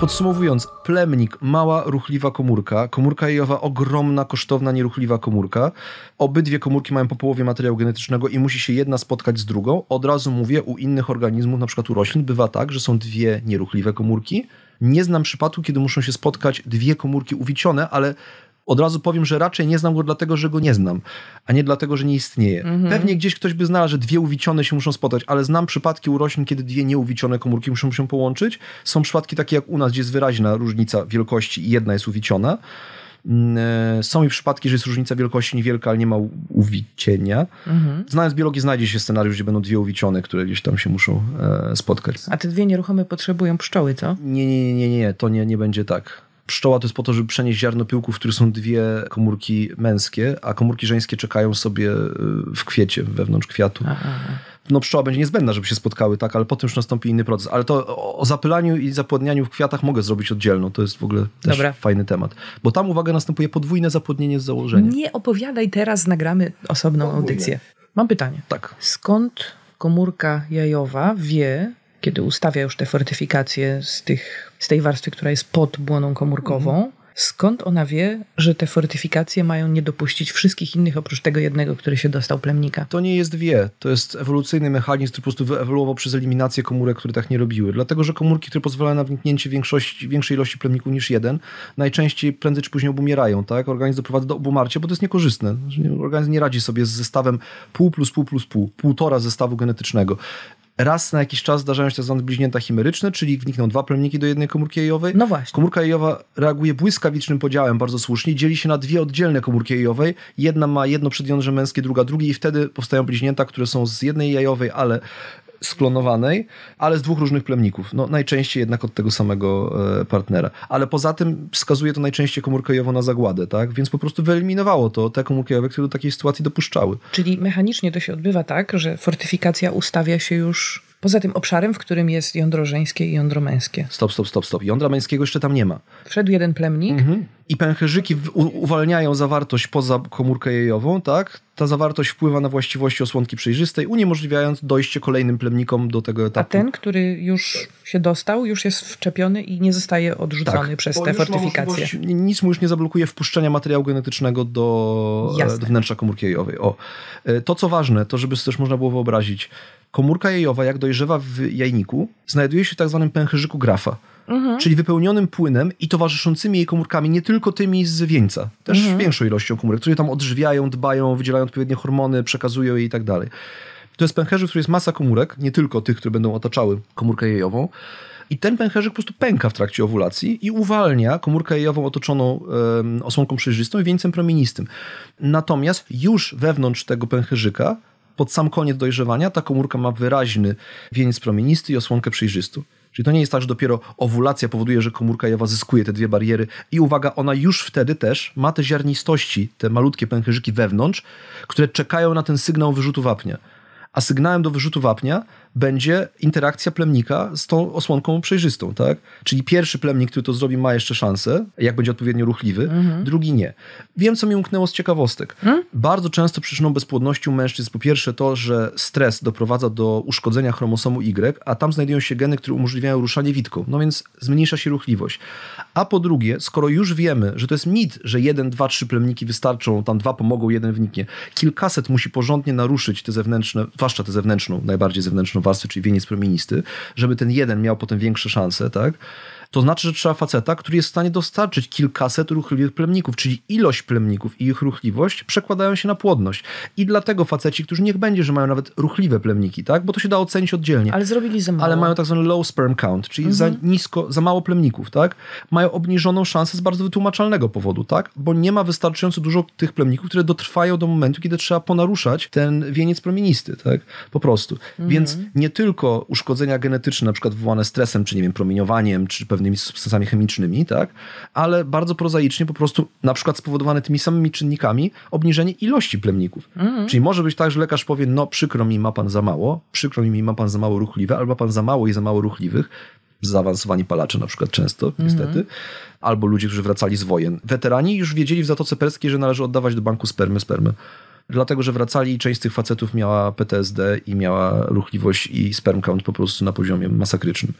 Podsumowując, plemnik, mała, ruchliwa komórka, komórka jejowa, ogromna, kosztowna, nieruchliwa komórka. Obydwie komórki mają po połowie materiału genetycznego i musi się jedna spotkać z drugą. Od razu mówię, u innych organizmów, na przykład u roślin, bywa tak, że są dwie nieruchliwe komórki. Nie znam przypadku, kiedy muszą się spotkać dwie komórki uwicione, ale od razu powiem, że raczej nie znam go dlatego, że go nie znam, a nie dlatego, że nie istnieje. Mhm. Pewnie gdzieś ktoś by znalazł, że dwie uwicione się muszą spotkać, ale znam przypadki roślin, kiedy dwie nieuwicione komórki muszą się połączyć. Są przypadki takie jak u nas, gdzie jest wyraźna różnica wielkości i jedna jest uwiciona. Mm, e, są i przypadki, że jest różnica wielkości niewielka, ale nie ma uwicienia. Mhm. Znając biologię, znajdzie się scenariusz, gdzie będą dwie uwicione, które gdzieś tam się muszą e, spotkać. A te dwie nieruchome potrzebują pszczoły, co? Nie, nie, nie, nie, nie. to nie, nie będzie tak. Pszczoła to jest po to, żeby przenieść ziarno pyłku, w którym są dwie komórki męskie, a komórki żeńskie czekają sobie y, w kwiecie, wewnątrz kwiatu. Aha. No pszczoła będzie niezbędna, żeby się spotkały, tak, ale potem już nastąpi inny proces. Ale to o zapylaniu i zapłodnianiu w kwiatach mogę zrobić oddzielno. To jest w ogóle też Dobra. fajny temat. Bo tam, uwaga, następuje podwójne zapłodnienie z założenia. Nie opowiadaj teraz, nagramy osobną podwójne. audycję. Mam pytanie. Tak. Skąd komórka jajowa wie, kiedy ustawia już te fortyfikacje z, tych, z tej warstwy, która jest pod błoną komórkową, mhm. skąd ona wie, że te fortyfikacje mają nie dopuścić wszystkich innych oprócz tego jednego, który się dostał plemnika? To nie jest wie. To jest ewolucyjny mechanizm, który po prostu wyewoluował przez eliminację komórek, które tak nie robiły. Dlatego, że komórki, które pozwalają na wniknięcie większości, większej ilości plemników niż jeden, najczęściej prędzej czy później obumierają. Tak? Organizm doprowadza do obumarcia, bo to jest niekorzystne. Znaczy, organizm nie radzi sobie z zestawem pół plus pół plus pół, półtora zestawu genetycznego. Raz na jakiś czas zdarzają się tzw. bliźnięta chimeryczne, czyli wnikną dwa plemniki do jednej komórki jajowej. No właśnie. Komórka jajowa reaguje błyskawicznym podziałem, bardzo słusznie, dzieli się na dwie oddzielne komórki jajowej. Jedna ma jedno przedjądrze męskie, druga drugi i wtedy powstają bliźnięta, które są z jednej jajowej, ale sklonowanej, ale z dwóch różnych plemników. No, najczęściej jednak od tego samego e, partnera. Ale poza tym wskazuje to najczęściej komórkojowo na zagładę, tak? Więc po prostu wyeliminowało to te komórkojowe, które do takiej sytuacji dopuszczały. Czyli mechanicznie to się odbywa tak, że fortyfikacja ustawia się już poza tym obszarem, w którym jest jądro żeńskie i jądro męskie. Stop, stop, stop, stop. Jądra męskiego jeszcze tam nie ma. Wszedł jeden plemnik, mhm i pęcherzyki uwalniają zawartość poza komórkę jajową, tak? Ta zawartość wpływa na właściwości osłonki przejrzystej, uniemożliwiając dojście kolejnym plemnikom do tego etapu. A ten, który już się dostał, już jest wczepiony i nie zostaje odrzucony tak, przez te fortyfikacje. Nic mu już nie zablokuje wpuszczenia materiału genetycznego do, do e, wnętrza komórki jajowej. O. E, to, co ważne, to żeby sobie też można było wyobrazić, komórka jajowa, jak dojrzewa w jajniku, znajduje się w tak zwanym pęcherzyku grafa mhm. czyli wypełnionym płynem i towarzyszącymi jej komórkami, nie tylko tymi z wieńca, też mhm. większą ilością komórek, które tam odżywiają, dbają, wydzielają odpowiednie hormony, przekazują jej i tak dalej. To jest pęcherzyk, w którym jest masa komórek, nie tylko tych, które będą otaczały komórkę jejową. I ten pęcherzyk po prostu pęka w trakcie owulacji i uwalnia komórkę jajową otoczoną osłonką przejrzystą i wieńcem promienistym. Natomiast już wewnątrz tego pęcherzyka pod sam koniec dojrzewania ta komórka ma wyraźny wieniec promienisty i osłonkę przejrzystą. Czyli to nie jest tak, że dopiero owulacja powoduje, że komórka jawa zyskuje te dwie bariery. I uwaga, ona już wtedy też ma te ziarnistości, te malutkie pęcherzyki wewnątrz, które czekają na ten sygnał wyrzutu wapnia. A sygnałem do wyrzutu wapnia będzie interakcja plemnika z tą osłonką przejrzystą, tak? Czyli pierwszy plemnik, który to zrobi, ma jeszcze szansę, jak będzie odpowiednio ruchliwy, mhm. drugi nie. Wiem, co mi umknęło z ciekawostek. Mhm. Bardzo często przyczyną bezpłodności u mężczyzn po pierwsze to, że stres doprowadza do uszkodzenia chromosomu Y, a tam znajdują się geny, które umożliwiają ruszanie witką, no więc zmniejsza się ruchliwość. A po drugie, skoro już wiemy, że to jest mit, że jeden, dwa, trzy plemniki wystarczą, tam dwa pomogą, jeden wniknie. Kilkaset musi porządnie naruszyć te zewnętrzne, zwłaszcza tę zewnętrzną, najbardziej zewnętrzną warstwy, czyli wieniec promienisty, żeby ten jeden miał potem większe szanse, tak? to znaczy, że trzeba faceta, który jest w stanie dostarczyć kilkaset ruchliwych plemników, czyli ilość plemników i ich ruchliwość przekładają się na płodność. I dlatego faceci, którzy niech będzie, że mają nawet ruchliwe plemniki, tak? Bo to się da ocenić oddzielnie. Ale zrobili za mało. Ale mają tak zwany low sperm count, czyli mhm. za nisko, za mało plemników, tak? Mają obniżoną szansę z bardzo wytłumaczalnego powodu, tak? Bo nie ma wystarczająco dużo tych plemników, które dotrwają do momentu, kiedy trzeba ponaruszać ten wieniec promienisty, tak? Po prostu. Mhm. Więc nie tylko uszkodzenia genetyczne, na przykład wywołane stresem, czy nie wiem, promieniowaniem, czy pewnymi substancjami chemicznymi, tak? ale bardzo prozaicznie po prostu na przykład spowodowane tymi samymi czynnikami obniżenie ilości plemników. Mhm. Czyli może być tak, że lekarz powie, no przykro mi, ma pan za mało, przykro mi, ma pan za mało ruchliwe, albo pan za mało i za mało ruchliwych, zaawansowani palacze na przykład często, mhm. niestety, albo ludzie, którzy wracali z wojen. Weterani już wiedzieli w Zatoce Perskiej, że należy oddawać do banku spermy spermy, Dlatego, że wracali i część z tych facetów miała PTSD i miała ruchliwość i sperm count po prostu na poziomie masakrycznym.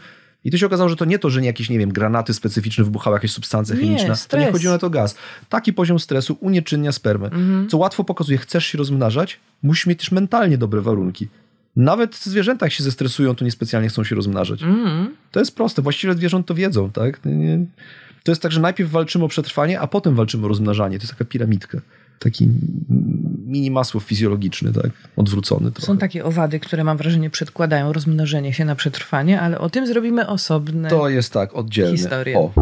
I to się okazało, że to nie to, że nie jakieś, nie wiem, granaty specyficzne wybuchały, jakieś substancje chemiczne. Nie, to nie chodziło na to gaz. Taki poziom stresu unieczynnia spermy, mhm. co łatwo pokazuje, chcesz się rozmnażać, musisz mieć też mentalnie dobre warunki. Nawet zwierzęta, jak się zestresują, to niespecjalnie chcą się rozmnażać. Mhm. To jest proste. Właściwie zwierząt to wiedzą, tak? To jest tak, że najpierw walczymy o przetrwanie, a potem walczymy o rozmnażanie. To jest taka piramidka taki mini masło fizjologiczny, tak? Odwrócony trochę. Są takie owady, które mam wrażenie przedkładają rozmnożenie się na przetrwanie, ale o tym zrobimy osobne. To jest tak, oddzielne. Historię. O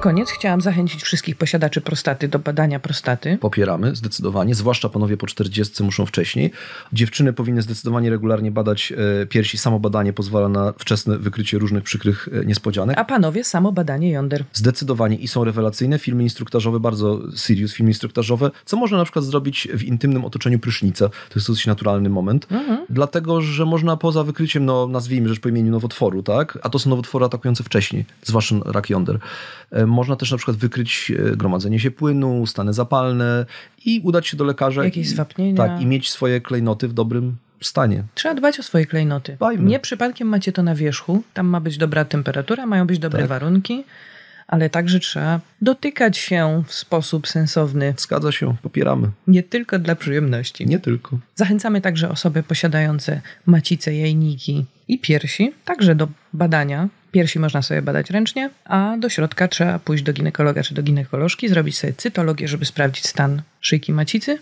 koniec chciałam zachęcić wszystkich posiadaczy prostaty do badania prostaty. Popieramy zdecydowanie, zwłaszcza panowie po 40 muszą wcześniej. Dziewczyny powinny zdecydowanie regularnie badać e, piersi. Samo badanie pozwala na wczesne wykrycie różnych przykrych e, niespodzianek. A panowie samo badanie jąder. Zdecydowanie i są rewelacyjne filmy instruktażowe, bardzo serious filmy instruktażowe, co można na przykład zrobić w intymnym otoczeniu prysznica. To jest dosyć naturalny moment, mhm. dlatego że można poza wykryciem, no nazwijmy rzecz po imieniu nowotworu, tak? A to są nowotwory atakujące wcześniej, zwłaszcza rak jąder e, można też na przykład wykryć e, gromadzenie się płynu, stany zapalne i udać się do lekarza. Jakieś zwapnienia. Tak, i mieć swoje klejnoty w dobrym stanie. Trzeba dbać o swoje klejnoty. Dbajmy. Nie przypadkiem macie to na wierzchu. Tam ma być dobra temperatura, mają być dobre tak. warunki ale także trzeba dotykać się w sposób sensowny. Zgadza się, popieramy. Nie tylko dla przyjemności. Nie tylko. Zachęcamy także osoby posiadające macice jajniki i piersi, także do badania. Piersi można sobie badać ręcznie, a do środka trzeba pójść do ginekologa czy do ginekolożki, zrobić sobie cytologię, żeby sprawdzić stan szyjki macicy,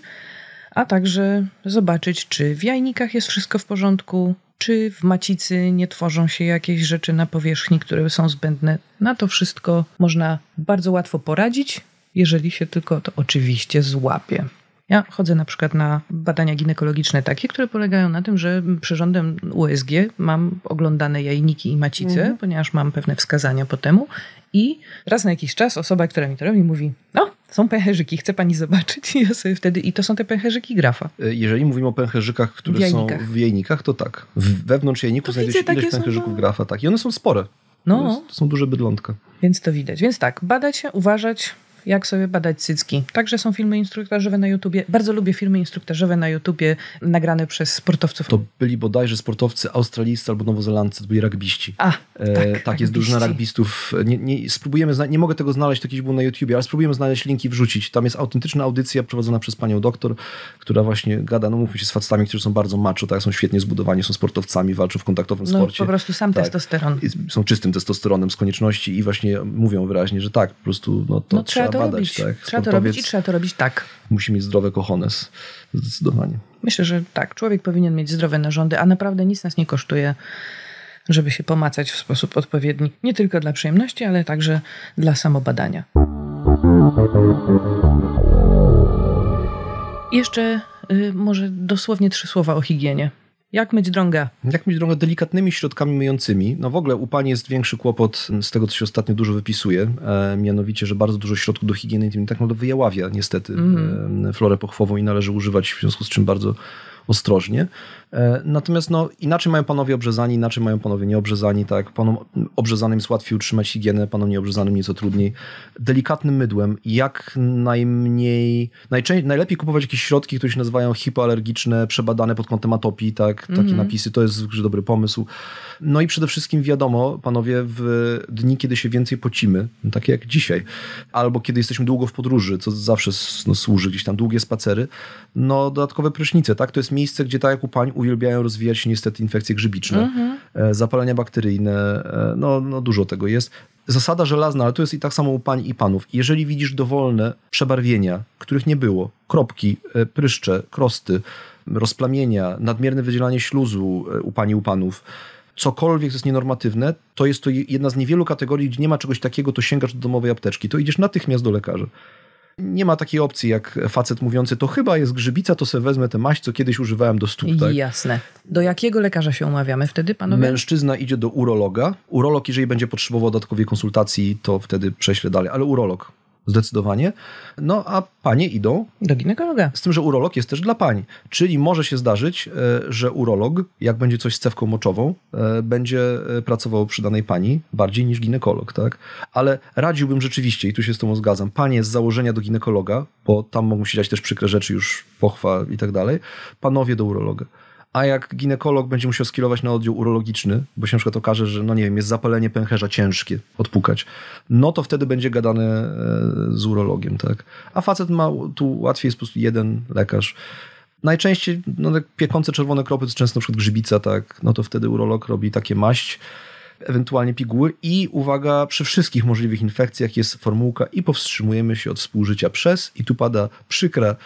a także zobaczyć, czy w jajnikach jest wszystko w porządku, czy w macicy nie tworzą się jakieś rzeczy na powierzchni, które są zbędne. Na to wszystko można bardzo łatwo poradzić, jeżeli się tylko to oczywiście złapie. Ja chodzę na przykład na badania ginekologiczne takie, które polegają na tym, że przyrządem USG mam oglądane jajniki i macice, mhm. ponieważ mam pewne wskazania po temu i raz na jakiś czas osoba, która mi to robi, mówi, no, są pęcherzyki, chce pani zobaczyć. I ja sobie wtedy, i to są te pęcherzyki grafa. Jeżeli mówimy o pęcherzykach, które w są w jajnikach, to tak. Wewnątrz jajniku znajdzie się ileś pęcherzyków są... No. grafa, tak. I one są spore. No. To, jest, to są duże bydlątka. Więc to widać. Więc tak, badać się, uważać, jak sobie badać cycki. Także są filmy instruktażowe na YouTubie. Bardzo lubię filmy instruktażowe na YouTubie nagrane przez sportowców. To byli bodajże sportowcy australijscy albo nowozelandcy, to byli rugbyści. A, tak, e, tak, tak jest drużyna rugbistów. Nie, nie, spróbujemy, nie mogę tego znaleźć, to kiedyś było na YouTubie, ale spróbujemy znaleźć linki wrzucić. Tam jest autentyczna audycja prowadzona przez panią doktor, która właśnie gada, no mówmy się z facetami, którzy są bardzo macho, tak, są świetnie zbudowani, są sportowcami, walczą w kontaktowym no, sporcie. No po prostu sam tak. testosteron. Są czystym testosteronem z konieczności i właśnie mówią wyraźnie, że tak, po prostu no, to no, trzeba, trzeba to badać, robić. Tak? Trzeba to robić i trzeba to robić tak. Musi mieć zdrowe kochones, zdecydowanie. Myślę, że tak. Człowiek powinien mieć zdrowe narządy, a naprawdę nic nas nie kosztuje, żeby się pomacać w sposób odpowiedni. Nie tylko dla przyjemności, ale także dla samobadania. Jeszcze y, może dosłownie trzy słowa o higienie. Jak myć drągę? Jak myć drągę delikatnymi środkami myjącymi. No w ogóle u pani jest większy kłopot z tego, co się ostatnio dużo wypisuje, e, mianowicie, że bardzo dużo środków do higieny intymnej tak naprawdę wyjaławia niestety mm. e, florę pochwową i należy używać, w związku z czym bardzo ostrożnie. E, natomiast no, inaczej mają panowie obrzezani, inaczej mają panowie nieobrzezani. Tak? Panom obrzezanym jest łatwiej utrzymać higienę, panom nieobrzezanym nieco trudniej. Delikatnym mydłem jak najmniej, najlepiej kupować jakieś środki, które się nazywają hipoalergiczne, przebadane pod kątem atopii, tak? takie mm-hmm. napisy. To jest duży dobry pomysł. No i przede wszystkim wiadomo, panowie, w dni, kiedy się więcej pocimy, no takie jak dzisiaj, albo kiedy jesteśmy długo w podróży, co zawsze no, służy gdzieś tam długie spacery, no dodatkowe prysznice, tak? To jest miejsce, gdzie tak jak u pań uwielbiają rozwijać się niestety infekcje grzybiczne, mhm. E, zapalenia bakteryjne, e, no, no dużo tego jest. Zasada żelazna, ale to jest i tak samo u pań i panów. Jeżeli widzisz dowolne przebarwienia, których nie było, kropki, e, pryszcze, krosty, rozplamienia, nadmierne wydzielanie śluzu u pani u panów, cokolwiek, jest nienormatywne, to jest to jedna z niewielu kategorii, gdzie nie ma czegoś takiego, to sięgasz do domowej apteczki, to idziesz natychmiast do lekarza nie ma takiej opcji jak facet mówiący, to chyba jest grzybica, to sobie wezmę tę maść, co kiedyś używałem do stóp. Tak? Jasne. Do jakiego lekarza się umawiamy wtedy, panowie? Mężczyzna idzie do urologa. Urolog, jeżeli będzie potrzebował dodatkowej konsultacji, to wtedy prześlę dalej, ale urolog zdecydowanie. No a panie idą do ginekologa. Z tym, że urolog jest też dla pań. Czyli może się zdarzyć, e, że urolog, jak będzie coś z cewką moczową, e, będzie e, pracował przy danej pani bardziej niż ginekolog, tak? Ale radziłbym rzeczywiście, i tu się z tą zgadzam, panie z założenia do ginekologa, bo tam mogą się dziać też przykre rzeczy, już pochwa i tak dalej, panowie do urologa a jak ginekolog będzie musiał skierować na oddział urologiczny, bo się na przykład okaże, że no nie wiem, jest zapalenie pęcherza ciężkie, odpukać, no to wtedy będzie gadane e, z urologiem, tak? A facet ma, tu łatwiej jest po prostu jeden lekarz. Najczęściej, no tak piekące czerwone kropy, to często na przykład grzybica, tak? No to wtedy urolog robi takie maść, ewentualnie piguły i uwaga, przy wszystkich możliwych infekcjach jest formułka i powstrzymujemy się od współżycia przez i tu pada przykra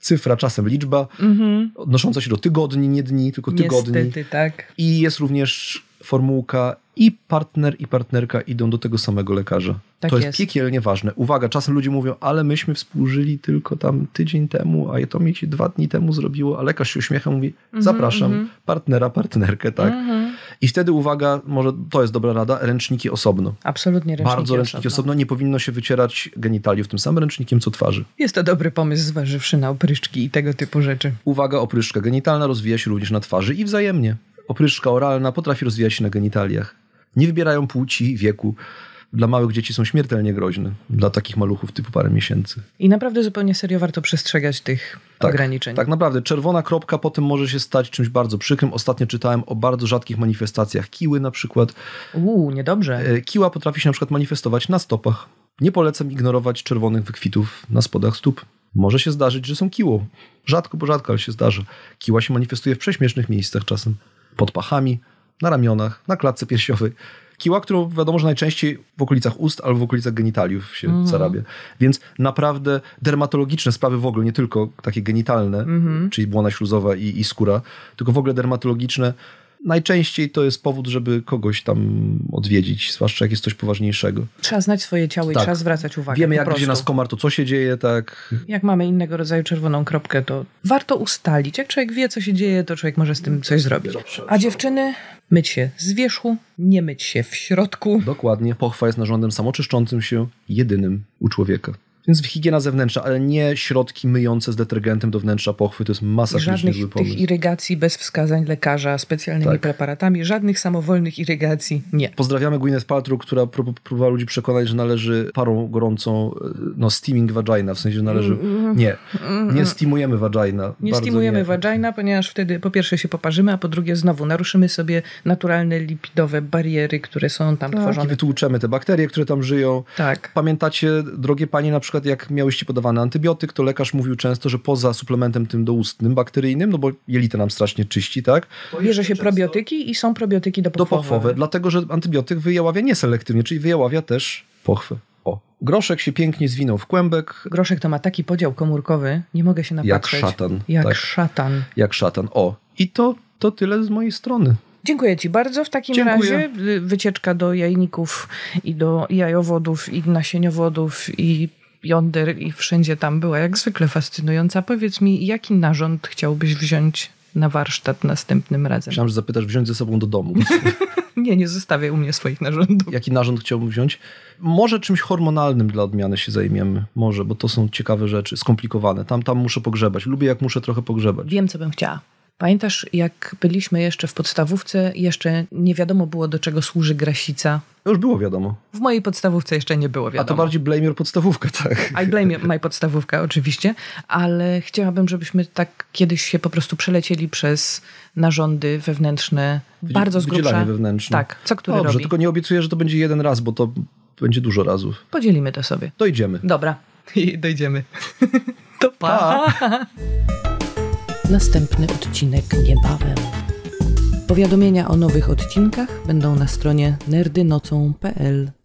cyfra, czasem liczba, mhm. odnosząca się do tygodni, nie dni, tylko tygodni. Niestety, tak. I jest również formułka i partner i partnerka idą do tego samego lekarza. Tak to jest, jest piekielnie ważne. Uwaga, czasem ludzie mówią, ale myśmy współżyli tylko tam tydzień temu, a to mi się dwa dni temu zrobiło, a lekarz się uśmiecha, mówi, mhm, mhm. zapraszam, mm -hmm. partnera, partnerkę, tak? Mm -hmm. I wtedy uwaga, może to jest dobra rada, ręczniki osobno. Absolutnie ręczniki Bardzo ręczniki osobno. Nie powinno się wycierać genitaliów tym samym ręcznikiem, co twarzy. Jest to dobry pomysł, zważywszy na opryszki i tego typu rzeczy. Uwaga, opryszka genitalna rozwija się również na twarzy i wzajemnie. Opryszka oralna potrafi rozwijać się na genitaliach nie wybierają płci, wieku. Dla małych dzieci są śmiertelnie groźne, dla takich maluchów typu parę miesięcy. I naprawdę zupełnie serio warto przestrzegać tych tak, ograniczeń. Tak, naprawdę. Czerwona kropka potem może się stać czymś bardzo przykrym. Ostatnio czytałem o bardzo rzadkich manifestacjach kiły na przykład. Uuu, niedobrze. E, kiła potrafi się na przykład manifestować na stopach. Nie polecam ignorować czerwonych wykwitów na spodach stóp. Może się zdarzyć, że są kiło. Rzadko, bo rzadko, ale się zdarza. Kiła się manifestuje w prześmiesznych miejscach czasem. Pod pachami, na ramionach, na klatce piersiowej. Kiła, którą wiadomo, że najczęściej w okolicach ust albo w okolicach genitaliów się mhm. zarabia. Więc naprawdę dermatologiczne sprawy w ogóle, nie tylko takie genitalne, mhm. czyli błona śluzowa i, i skóra, tylko w ogóle dermatologiczne najczęściej to jest powód, żeby kogoś tam odwiedzić, zwłaszcza jak jest coś poważniejszego. Trzeba znać swoje ciało tak. i trzeba zwracać uwagę. Wiemy, jak gdzie nas komar, to co się dzieje, tak. Jak mamy innego rodzaju czerwoną kropkę, to warto ustalić. Jak człowiek wie, co się dzieje, to człowiek może z tym coś zrobić. A dziewczyny myć się z wierzchu, nie myć się w środku. Dokładnie. Pochwa jest narządem samoczyszczącym się, jedynym u człowieka. Więc higiena zewnętrzna, ale nie środki myjące z detergentem do wnętrza pochwy, to jest masa Żadnych zły tych irygacji bez wskazań lekarza, specjalnymi tak. preparatami, żadnych samowolnych irygacji, nie. Pozdrawiamy Gwyneth Paltrow, która próbowała ludzi przekonać, że należy parą gorącą, e, no steaming vagina, w sensie że należy, mm, mm, nie, mm, nie steamujemy vagina. Nie steamujemy nie. vagina, ponieważ wtedy po pierwsze się poparzymy, a po drugie znowu naruszymy sobie naturalne lipidowe bariery, które są tam tak, tworzone. I wytłuczemy te bakterie, które tam żyją. Tak. Pamiętacie, drogie panie, na przykład przykład jak miałyście podawany antybiotyk, to lekarz mówił często, że poza suplementem tym doustnym, bakteryjnym, no bo jelita nam strasznie czyści, tak? Bierze się probiotyki i są probiotyki do Dopopwowe, dlatego że antybiotyk wyjaławia nieselektywnie, czyli wyjaławia też pochwy. O, groszek się pięknie zwinął w kłębek. Groszek to ma taki podział komórkowy, nie mogę się napatrzeć. Jak szatan. Jak tak. szatan. Jak szatan, o. I to, to tyle z mojej strony. Dziękuję Ci bardzo. W takim Dziękuję. razie y, wycieczka do jajników i do jajowodów i nasieniowodów i jąder i wszędzie tam była jak zwykle fascynująca. Powiedz mi, jaki narząd chciałbyś wziąć na warsztat następnym razem? Chciałam, że zapytasz, wziąć ze sobą do domu. nie, nie zostawię u mnie swoich narządów. Jaki narząd chciałbym wziąć? Może czymś hormonalnym dla odmiany się zajmiemy. Może, bo to są ciekawe rzeczy, skomplikowane. Tam, tam muszę pogrzebać. Lubię, jak muszę trochę pogrzebać. Wiem, co bym chciała. Pamiętasz, jak byliśmy jeszcze w podstawówce, jeszcze nie wiadomo było, do czego służy grasica. Już było wiadomo. W mojej podstawówce jeszcze nie było wiadomo. A to bardziej blame your podstawówkę, tak. I blame my podstawówka, oczywiście, ale chciałabym, żebyśmy tak kiedyś się po prostu przelecieli przez narządy wewnętrzne, Wydzi- bardzo z grubsza. wewnętrzne. Tak, co które Dobrze, robi. tylko nie obiecuję, że to będzie jeden raz, bo to będzie dużo razów. Podzielimy to sobie. Dojdziemy. Dobra, dojdziemy. to pa. pa. następny odcinek niebawem. Powiadomienia o nowych odcinkach będą na stronie nerdynocą.pl.